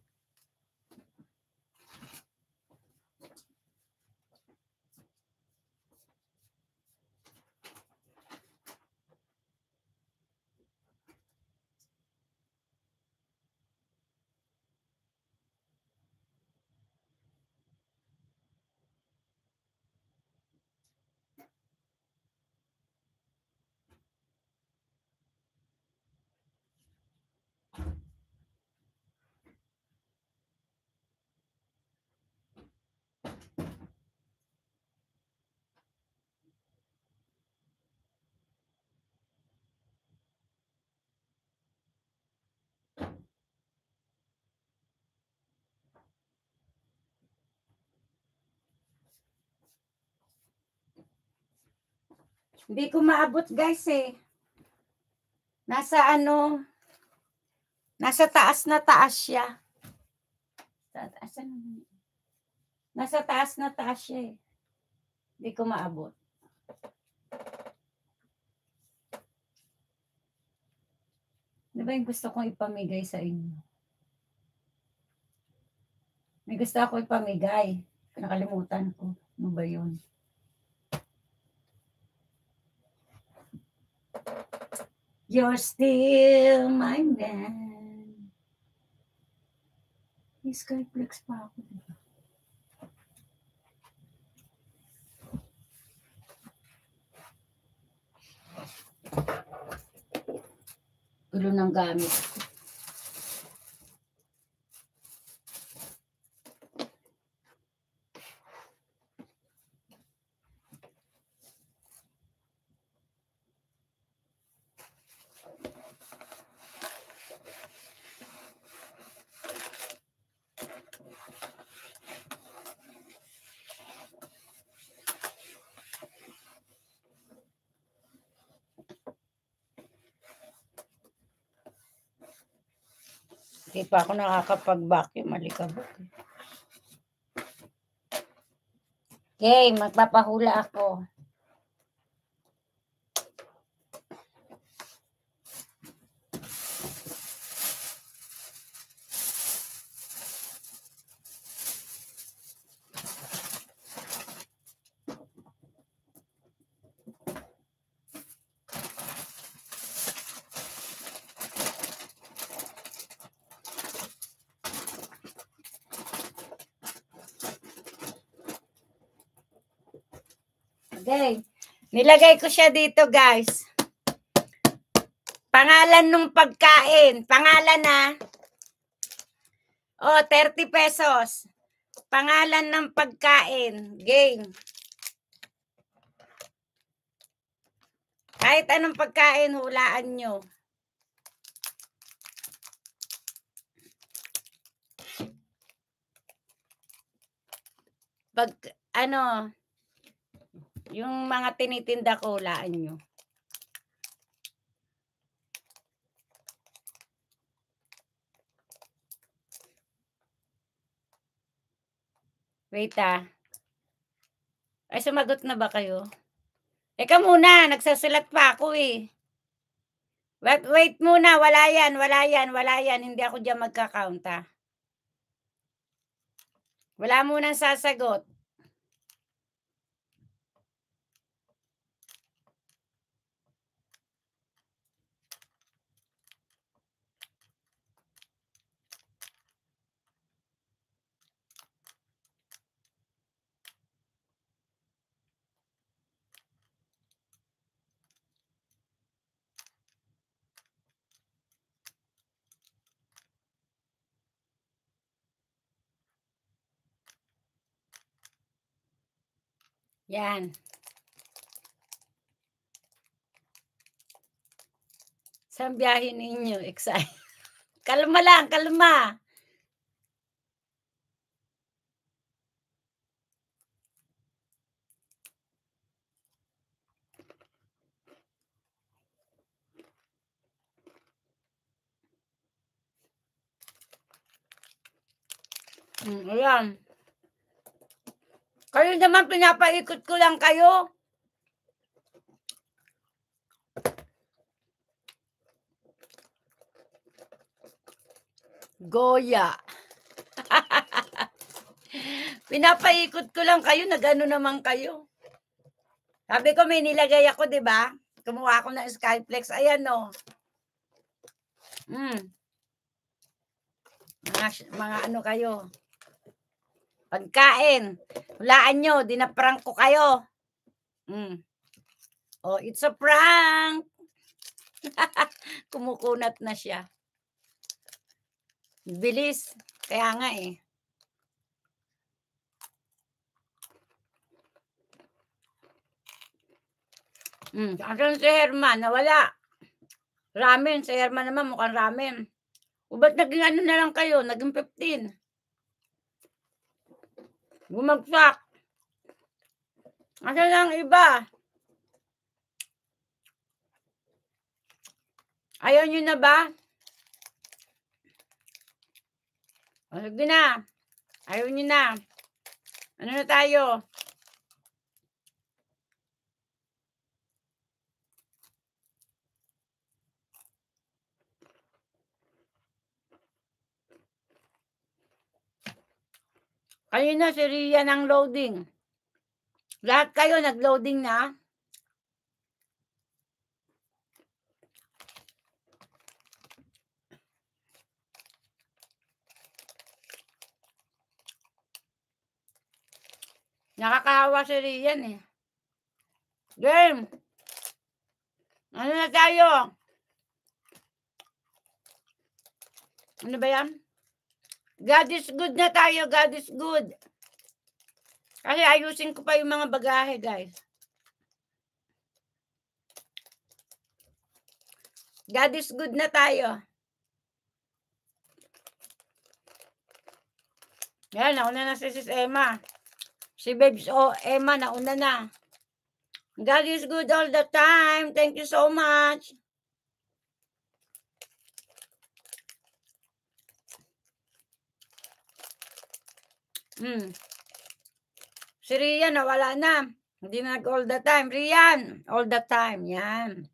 Hindi ko maabot guys eh. Nasa ano, nasa taas na taas siya. Ano? Nasa taas na taas siya eh. Hindi ko maabot. Ano ba yung gusto kong ipamigay sa inyo? May gusto ako ipamigay. Nakalimutan ko. Ano ba yun? You're still my man. May Skyplex pa ako. Ulo ng gamit ko. Hindi pa ako nakakapag-vacuum. Malikabok. Okay, magpapahula ako. Nilagay ko siya dito, guys. Pangalan nung pagkain. Pangalan na. Oh, 30 pesos. Pangalan ng pagkain. Game. Kahit anong pagkain, hulaan nyo. Pag, ano, yung mga tinitinda ko, laan nyo. Wait ah. Ay, sumagot na ba kayo? Eka muna, nagsasulat pa ako eh. Wait, wait muna, wala yan, wala yan, wala yan. Hindi ako dyan magkakaunt ah. Wala munang sasagot. Yan. Saan biyahe ninyo? Excited. kalma lang, kalma. Mm, ayan. Kayo naman, pinapaikot ko lang kayo. Goya. Pinapaikot ko lang kayo, nagano naman kayo. Sabi ko may nilagay ako, 'di ba? Kumuha ako ng Skyflex. Ayan oh. Mm. Mga, mga ano kayo. Pagkain. Hulaan nyo, dinaprank ko kayo. Mm. Oh, it's a prank. Kumukunat na siya. Bilis. Kaya nga eh. Mm, asan si Herman? Nawala. Ramen. Si Herman naman mukhang ramen. O ba't naging ano na lang kayo? Naging 15. Bumagsak. Asa lang iba? Ayaw nyo na ba? Alag na. Ayaw nyo na. Ano na tayo? Kanina si Rian ng loading. Lahat kayo nag-loading na? Nakakahawa si Rian eh. Game! Ano na tayo? Ano ba yan? God is good na tayo. God is good. Kasi ayusin ko pa yung mga bagahe, guys. God is good na tayo. Yan, nauna na si Sis Emma. Si Babes O, oh, Emma, nauna na. God is good all the time. Thank you so much. Mm. Si Rian, nawala na. Hindi na all the time. Rian, all the time. Yan.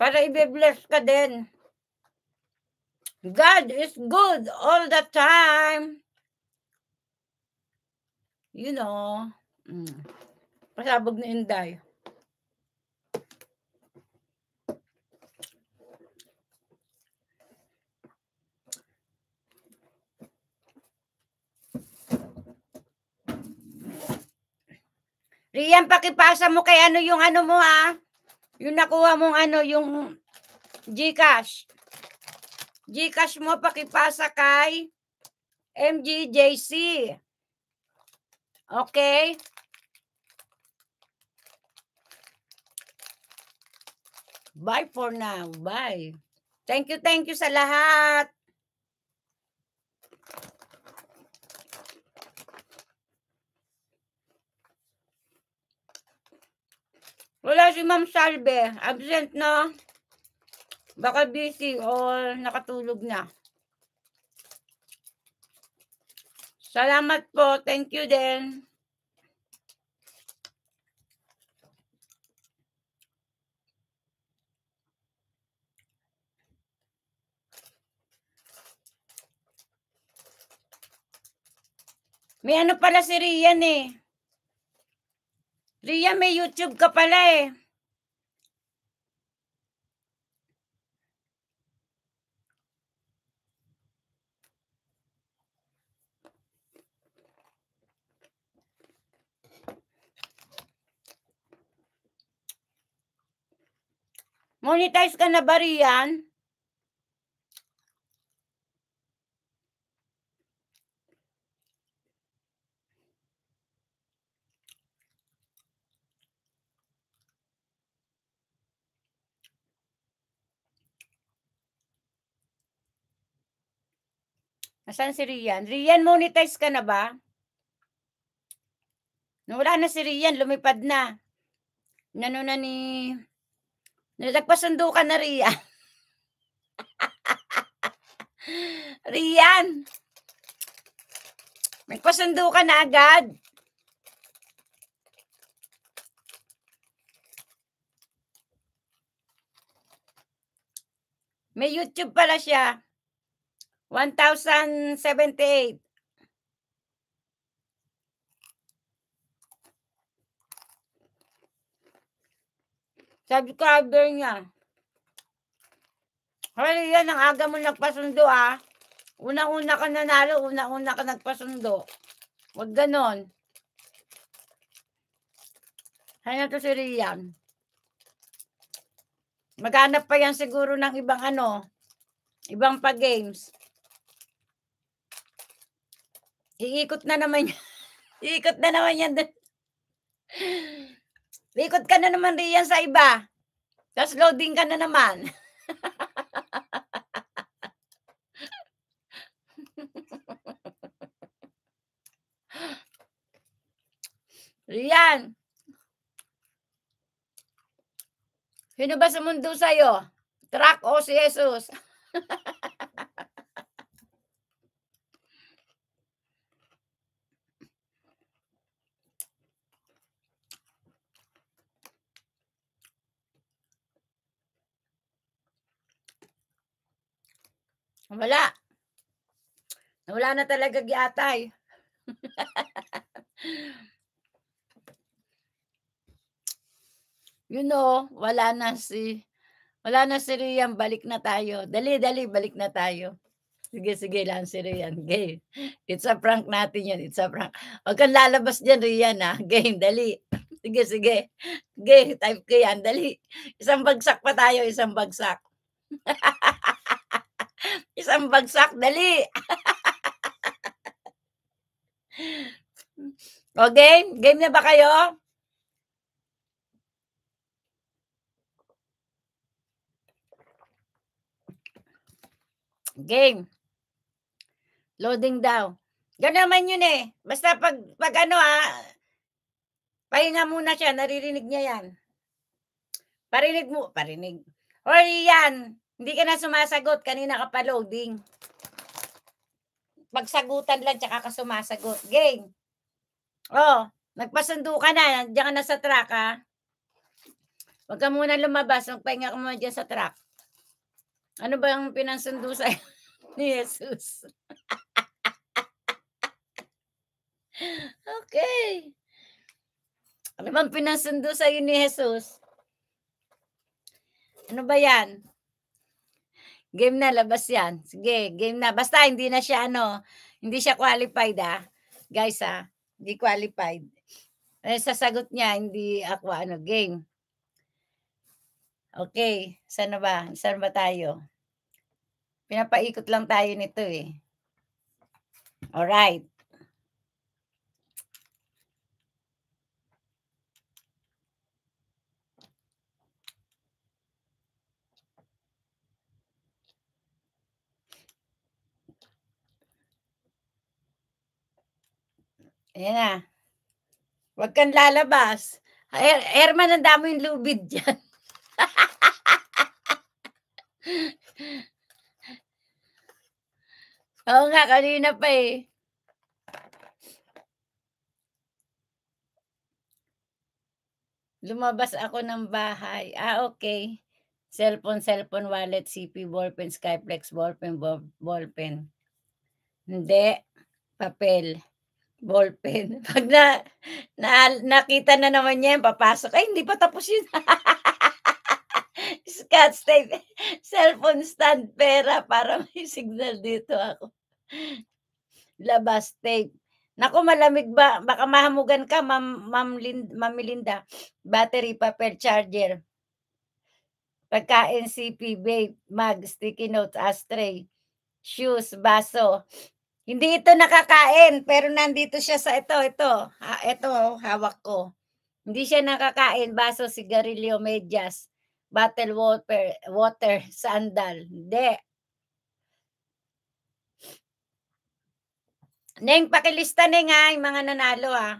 Para i-bless ka din. God is good all the time. You know. Mm. Pasabog na inday. Rian, pakipasa mo kay ano yung ano mo ha. Ah. Yung nakuha mong ano, yung Gcash. Gcash mo pakipasa kay MGJC. Okay? Bye for now. Bye. Thank you, thank you sa lahat. Wala si Ma'am Salve. Absent na. Baka busy or nakatulog na. Salamat po. Thank you din. May ano pala si Rian eh. Ria, may YouTube ka pala eh. Monetize ka na ba riyan? Asan si Rian? Rian, monetize ka na ba? Wala na si Rian, lumipad na. Nano na ni... Nalagpasundo ka na, Rian. Rian! Nagpasundo ka na agad. May YouTube pala siya. 1,078. Subscriber niya. Hoy, yan ang aga mo nagpasundo ah. Una-una ka nanalo, una-una ka nagpasundo. Huwag ganon. Hanap to si Rian. Maghanap pa yan siguro ng ibang ano, ibang pa-games. Iikot na naman yan. Iikot na naman yan. Iikot ka na naman riyan sa iba. Tapos loading ka na naman. Rian. Sino ba sa sumundo sa'yo? Truck o si Jesus? Wala. Wala na talaga giatay. you know, wala na si wala na si Rian, balik na tayo. Dali, dali, balik na tayo. Sige, sige lang si Rian. Game. It's a prank natin yan. It's a prank. Huwag kang lalabas dyan, Rian, ha? Ah. Game, dali. Sige, sige. Game, type ko yan. Dali. Isang bagsak pa tayo, isang bagsak. Isang bagsak, dali. o game? Game na ba kayo? Game. Loading daw. Ganun naman yun eh. Basta pag, pag ano ah, pahinga muna siya, naririnig niya yan. Parinig mo, parinig. Hoy yan, hindi ka na sumasagot. Kanina ka pa loading. Pagsagutan lang tsaka ka sumasagot. Game. Oh, nagpasundo ka na. Diyan ka na sa truck ha. Huwag ka muna lumabas. Magpahinga ka muna dyan sa truck. Ano ba yung pinansundo sa ni Jesus? okay. Ano bang pinasundo sa ni Jesus? Ano ba yan? Game na, labas yan. Sige, game na. Basta hindi na siya ano, hindi siya qualified ah. Guys ah, hindi qualified. Eh, sasagot niya, hindi ako ano, game. Okay, sana ba? Saan ba tayo? Pinapaikot lang tayo nito eh. Alright. Ayan na. Huwag kang lalabas. Er Erman, ang dami yung lubid dyan. Oo nga, kanina pa eh. Lumabas ako ng bahay. Ah, okay. Cellphone, cellphone, wallet, CP, ballpen, Skyflex, ballpen, ballpen. Hindi. Papel. Ballpen. Pag na, na nakita na naman niya, papasok. Ay, hindi pa tapos yun. Scotch tape. Cellphone stand pera para may signal dito ako. Labas tape. Nako malamig ba? Baka mahamugan ka, Ma'am, Ma'am Lind, Linda. Battery, paper, charger. Pagkain, CP, vape, mag, sticky notes, ashtray, shoes, baso, hindi ito nakakain, pero nandito siya sa ito, ito. Ha, ito, oh, hawak ko. Hindi siya nakakain, baso, sigarilyo, medyas, bottle water, water sandal. Hindi. Neng, pakilista neng ha, yung mga nanalo ha.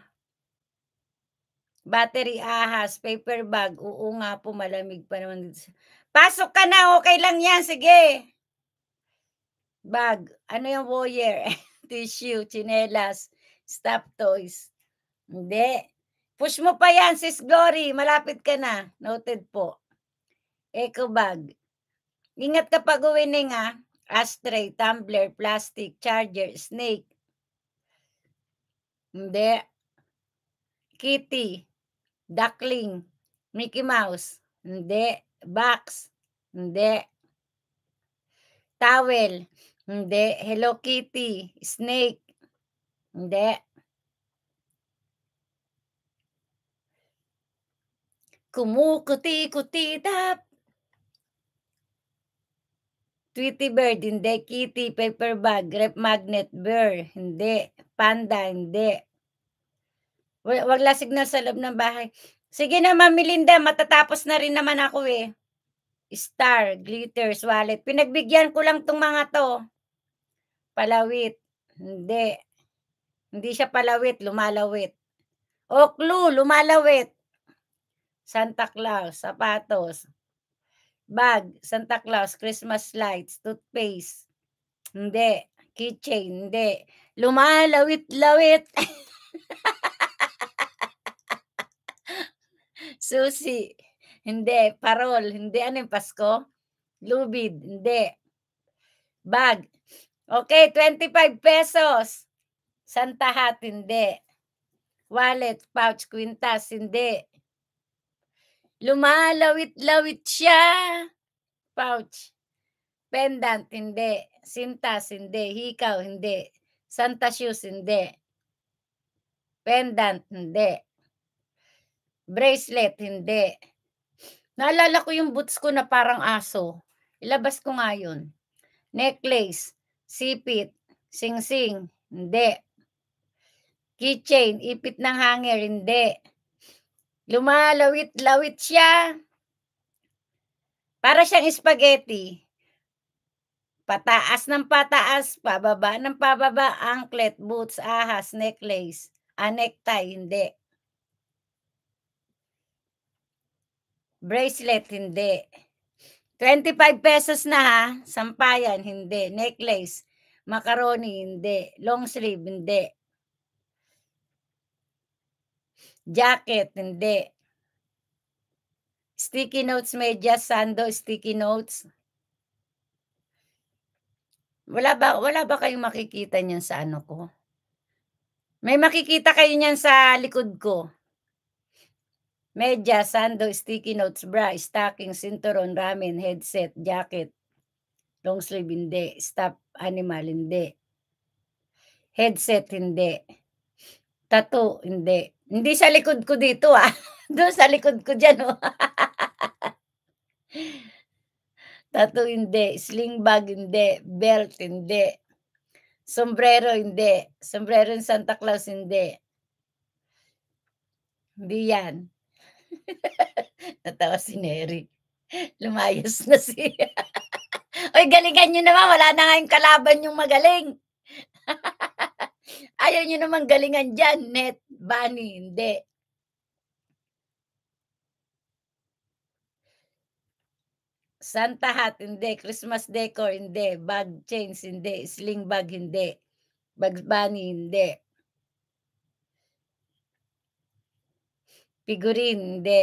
Battery ahas, paper bag. Oo nga po, malamig pa naman. Pasok ka na, okay lang yan, sige bag, ano yung wire, tissue, chinelas, stuffed toys. Hindi. Push mo pa yan, sis Glory. Malapit ka na. Noted po. Eco bag. Ingat ka pag uwi nga. Ah, ashtray, tumbler, plastic, charger, snake. Hindi. Kitty. Duckling. Mickey Mouse. Hindi. Box. Hindi. Towel. Hindi. Hello Kitty. Snake. Hindi. Kumukuti-kuti tap. Tweety bird, hindi. Kitty, paper bag, rep magnet, bear, hindi. Panda, hindi. Wag signal sa loob ng bahay. Sige na, Ma'am Melinda, matatapos na rin naman ako eh. Star, glitters, wallet. Pinagbigyan ko lang tong mga to. Palawit. Hindi. Hindi siya palawit, lumalawit. O lumalawit. Santa Claus, sapatos. Bag, Santa Claus, Christmas lights, toothpaste. Hindi. Keychain, hindi. Lumalawit-lawit. Susi, hindi. Parol, hindi. Ano yung Pasko? Lubid, hindi. Bag, Okay, 25 pesos. Santa hat, hindi. Wallet, pouch, quintas, hindi. Lumalawit-lawit siya. Pouch. Pendant, hindi. Sintas, hindi. Hikaw, hindi. Santa shoes, hindi. Pendant, hindi. Bracelet, hindi. Naalala ko yung boots ko na parang aso. Ilabas ko ngayon. Necklace, Sipit. Sing-sing. Hindi. Keychain. Ipit ng hanger. Hindi. Lumalawit-lawit siya. Para siyang spaghetti. Pataas ng pataas, pababa ng pababa, anklet, boots, ahas, necklace, a ah, necktie, hindi. Bracelet, hindi. 25 pesos na ha. Sampayan, hindi. Necklace, macaroni, hindi. Long sleeve, hindi. Jacket, hindi. Sticky notes, media, sando, sticky notes. Wala ba, wala ba kayong makikita niyan sa ano ko? May makikita kayo niyan sa likod ko medyas, sando, sticky notes, bra, stocking, sinturon, ramen, headset, jacket, long sleeve, hindi, stop, animal, hindi, headset, hindi, tattoo, hindi, hindi sa likod ko dito ah, doon sa likod ko dyan oh. tattoo, hindi, sling bag, hindi, belt, hindi, sombrero, hindi, sombrero ng Santa Claus, hindi, hindi yan. Natawa si Neri. Lumayas na siya. Oy, galingan nyo naman. Wala na nga kalaban yung magaling. Ayaw nyo naman galingan dyan, net, bunny, hindi. Santa hat, hindi. Christmas decor, hindi. Bag chains, hindi. Sling bag, hindi. Bag bunny, hindi. Figurine, hindi.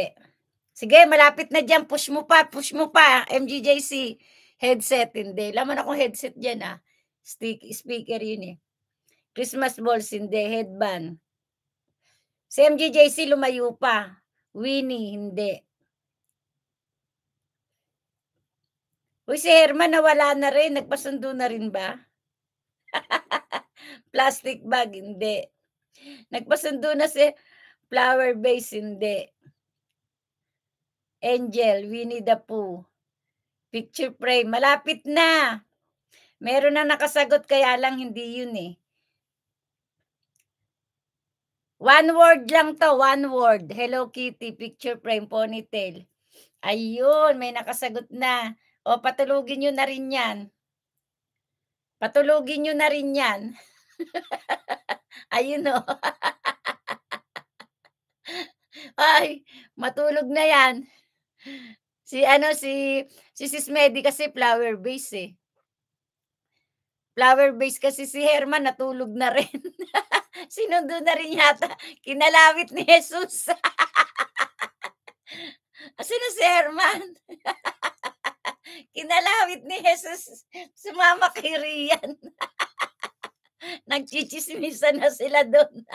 Sige, malapit na dyan. Push mo pa, push mo pa. MGJC, headset, hindi. Laman akong headset dyan ah. Stick, speaker yun eh. Christmas balls, hindi. Headband. Si MGJC lumayo pa. Winnie, hindi. Uy, si Herman nawala na rin. Nagpasundo na rin ba? Plastic bag, hindi. Nagpasundo na si... Flower base, hindi. Angel, Winnie the Pooh. Picture frame, malapit na. Meron na nakasagot kaya lang hindi yun eh. One word lang to, one word. Hello Kitty, picture frame, ponytail. Ayun, may nakasagot na. O patulugin nyo na rin yan. Patulugin nyo na rin yan. Ayun o. Oh. Ay, matulog na yan. Si ano si si Sis Medi kasi flower base eh. Flower base kasi si Herman natulog na rin. Sinundo na rin yata. Kinalawit ni Jesus. Sino si Herman? Kinalawit ni Jesus. Sumama kay Rian. Nagchichismisan na sila doon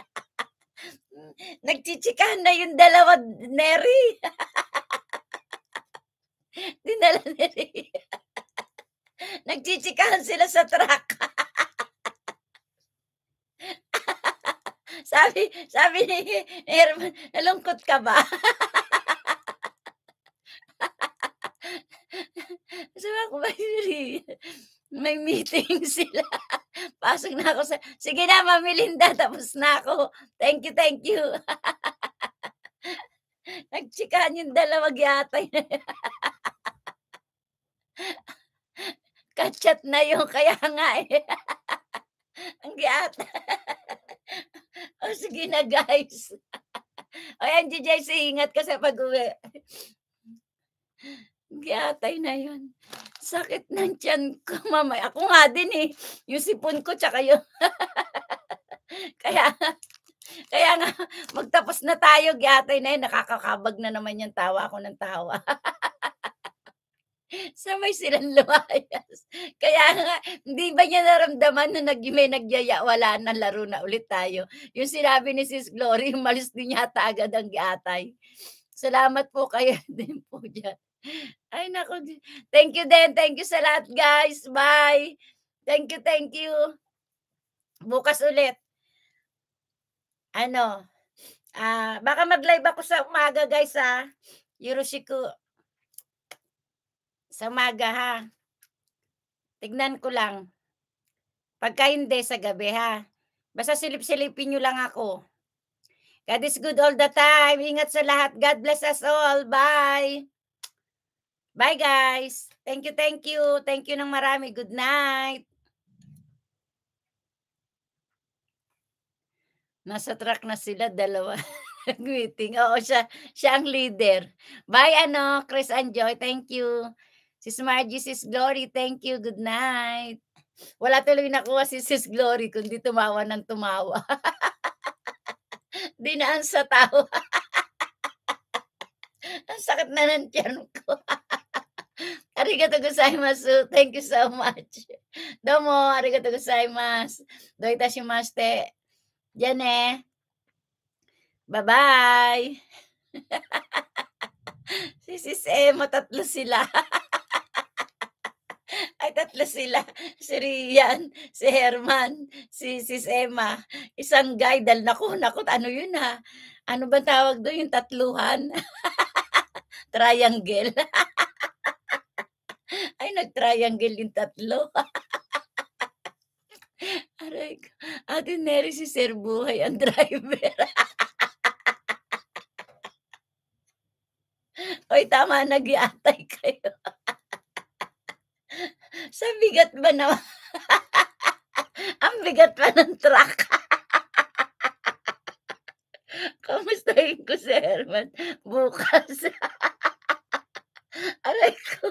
nagchichikahan na yung dalawa, Neri. Dinala ni Ria. Nagchichikahan sila sa truck. sabi, sabi ni Herman, nalungkot ka ba? sabi ko may meeting sila pasok na ako sa, sige na, mamilinda, tapos na ako. Thank you, thank you. Nagchikan yung dalawag yata. Kachat na yung kaya nga eh. Ang giyata. o oh, sige na guys. o yan, JJ, ingat ka sa pag-uwi. Giyatay na yun sakit ng tiyan ko mamaya. Ako nga din eh. Yung sipon ko tsaka yung... kaya, kaya nga, magtapos na tayo, gyatay na yun. Nakakakabag na naman yung tawa ko ng tawa. Samay silang lumayas. Kaya nga, hindi ba niya naramdaman na nag, may nagyaya, wala na laro na ulit tayo. Yung sinabi ni Sis Glory, malis din yata agad ang gyatay. Salamat po kayo din po dyan. Ay, nako. Thank you din. Thank you sa lahat, guys. Bye. Thank you, thank you. Bukas ulit. Ano? Ah, uh, baka mag-live ako sa umaga, guys, ha? Yoroshiku. Sa umaga, ha? Tignan ko lang. Pagka hindi, sa gabi, ha? Basta silip-silipin nyo lang ako. God is good all the time. Ingat sa lahat. God bless us all. Bye. Bye guys. Thank you, thank you. Thank you ng marami. Good night. Nasa truck na sila dalawa. Greeting. Oo, siya, siya ang leader. Bye ano, Chris and Joy. Thank you. Sis Margie, Sis Glory, thank you. Good night. Wala tuloy nakuha si Sis Glory kundi tumawa ng tumawa. Dinaan sa tao. ang sakit na ng tiyan ko arigato gozaimasu. Thank you so much. Domo, gozaimasu. shimashite. Bye-bye. si si Emma, eh, tatlo sila. Ay, tatlo sila. Si Rian, si Herman, si Sis Emma. Isang guy, dal naku, naku, ano yun ha? Ano ba tawag doon yung tatluhan? Triangle. Ay, nag-triangle yung tatlo. Aray ko. Ate Neri, si Sir Buhay ang driver. Oy, tama, nag-iatay kayo. Sa bigat ba na? ang bigat pa ng truck. Kamustahin ko si Herman bukas. Aray ko.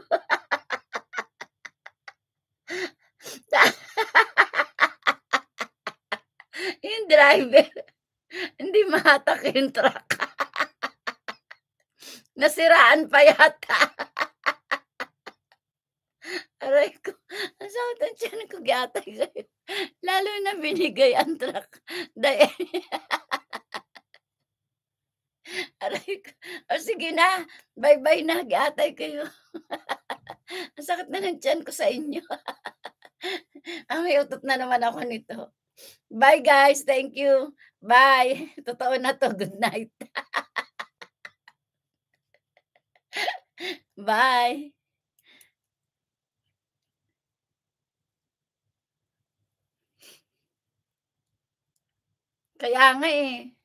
driver, hindi mahatak yung truck. Nasiraan pa yata. Aray ko, ang ang tiyan ko gatay sa'yo. Lalo na binigay ang truck. Dahil... Aray ko. O sige na, bye-bye na, gatay kayo. ang sakit na ng tiyan ko sa inyo. Ang may utot na naman ako nito. Bye guys. Thank you. Bye. Totoo na to. Good night. Bye. Kaya nga eh.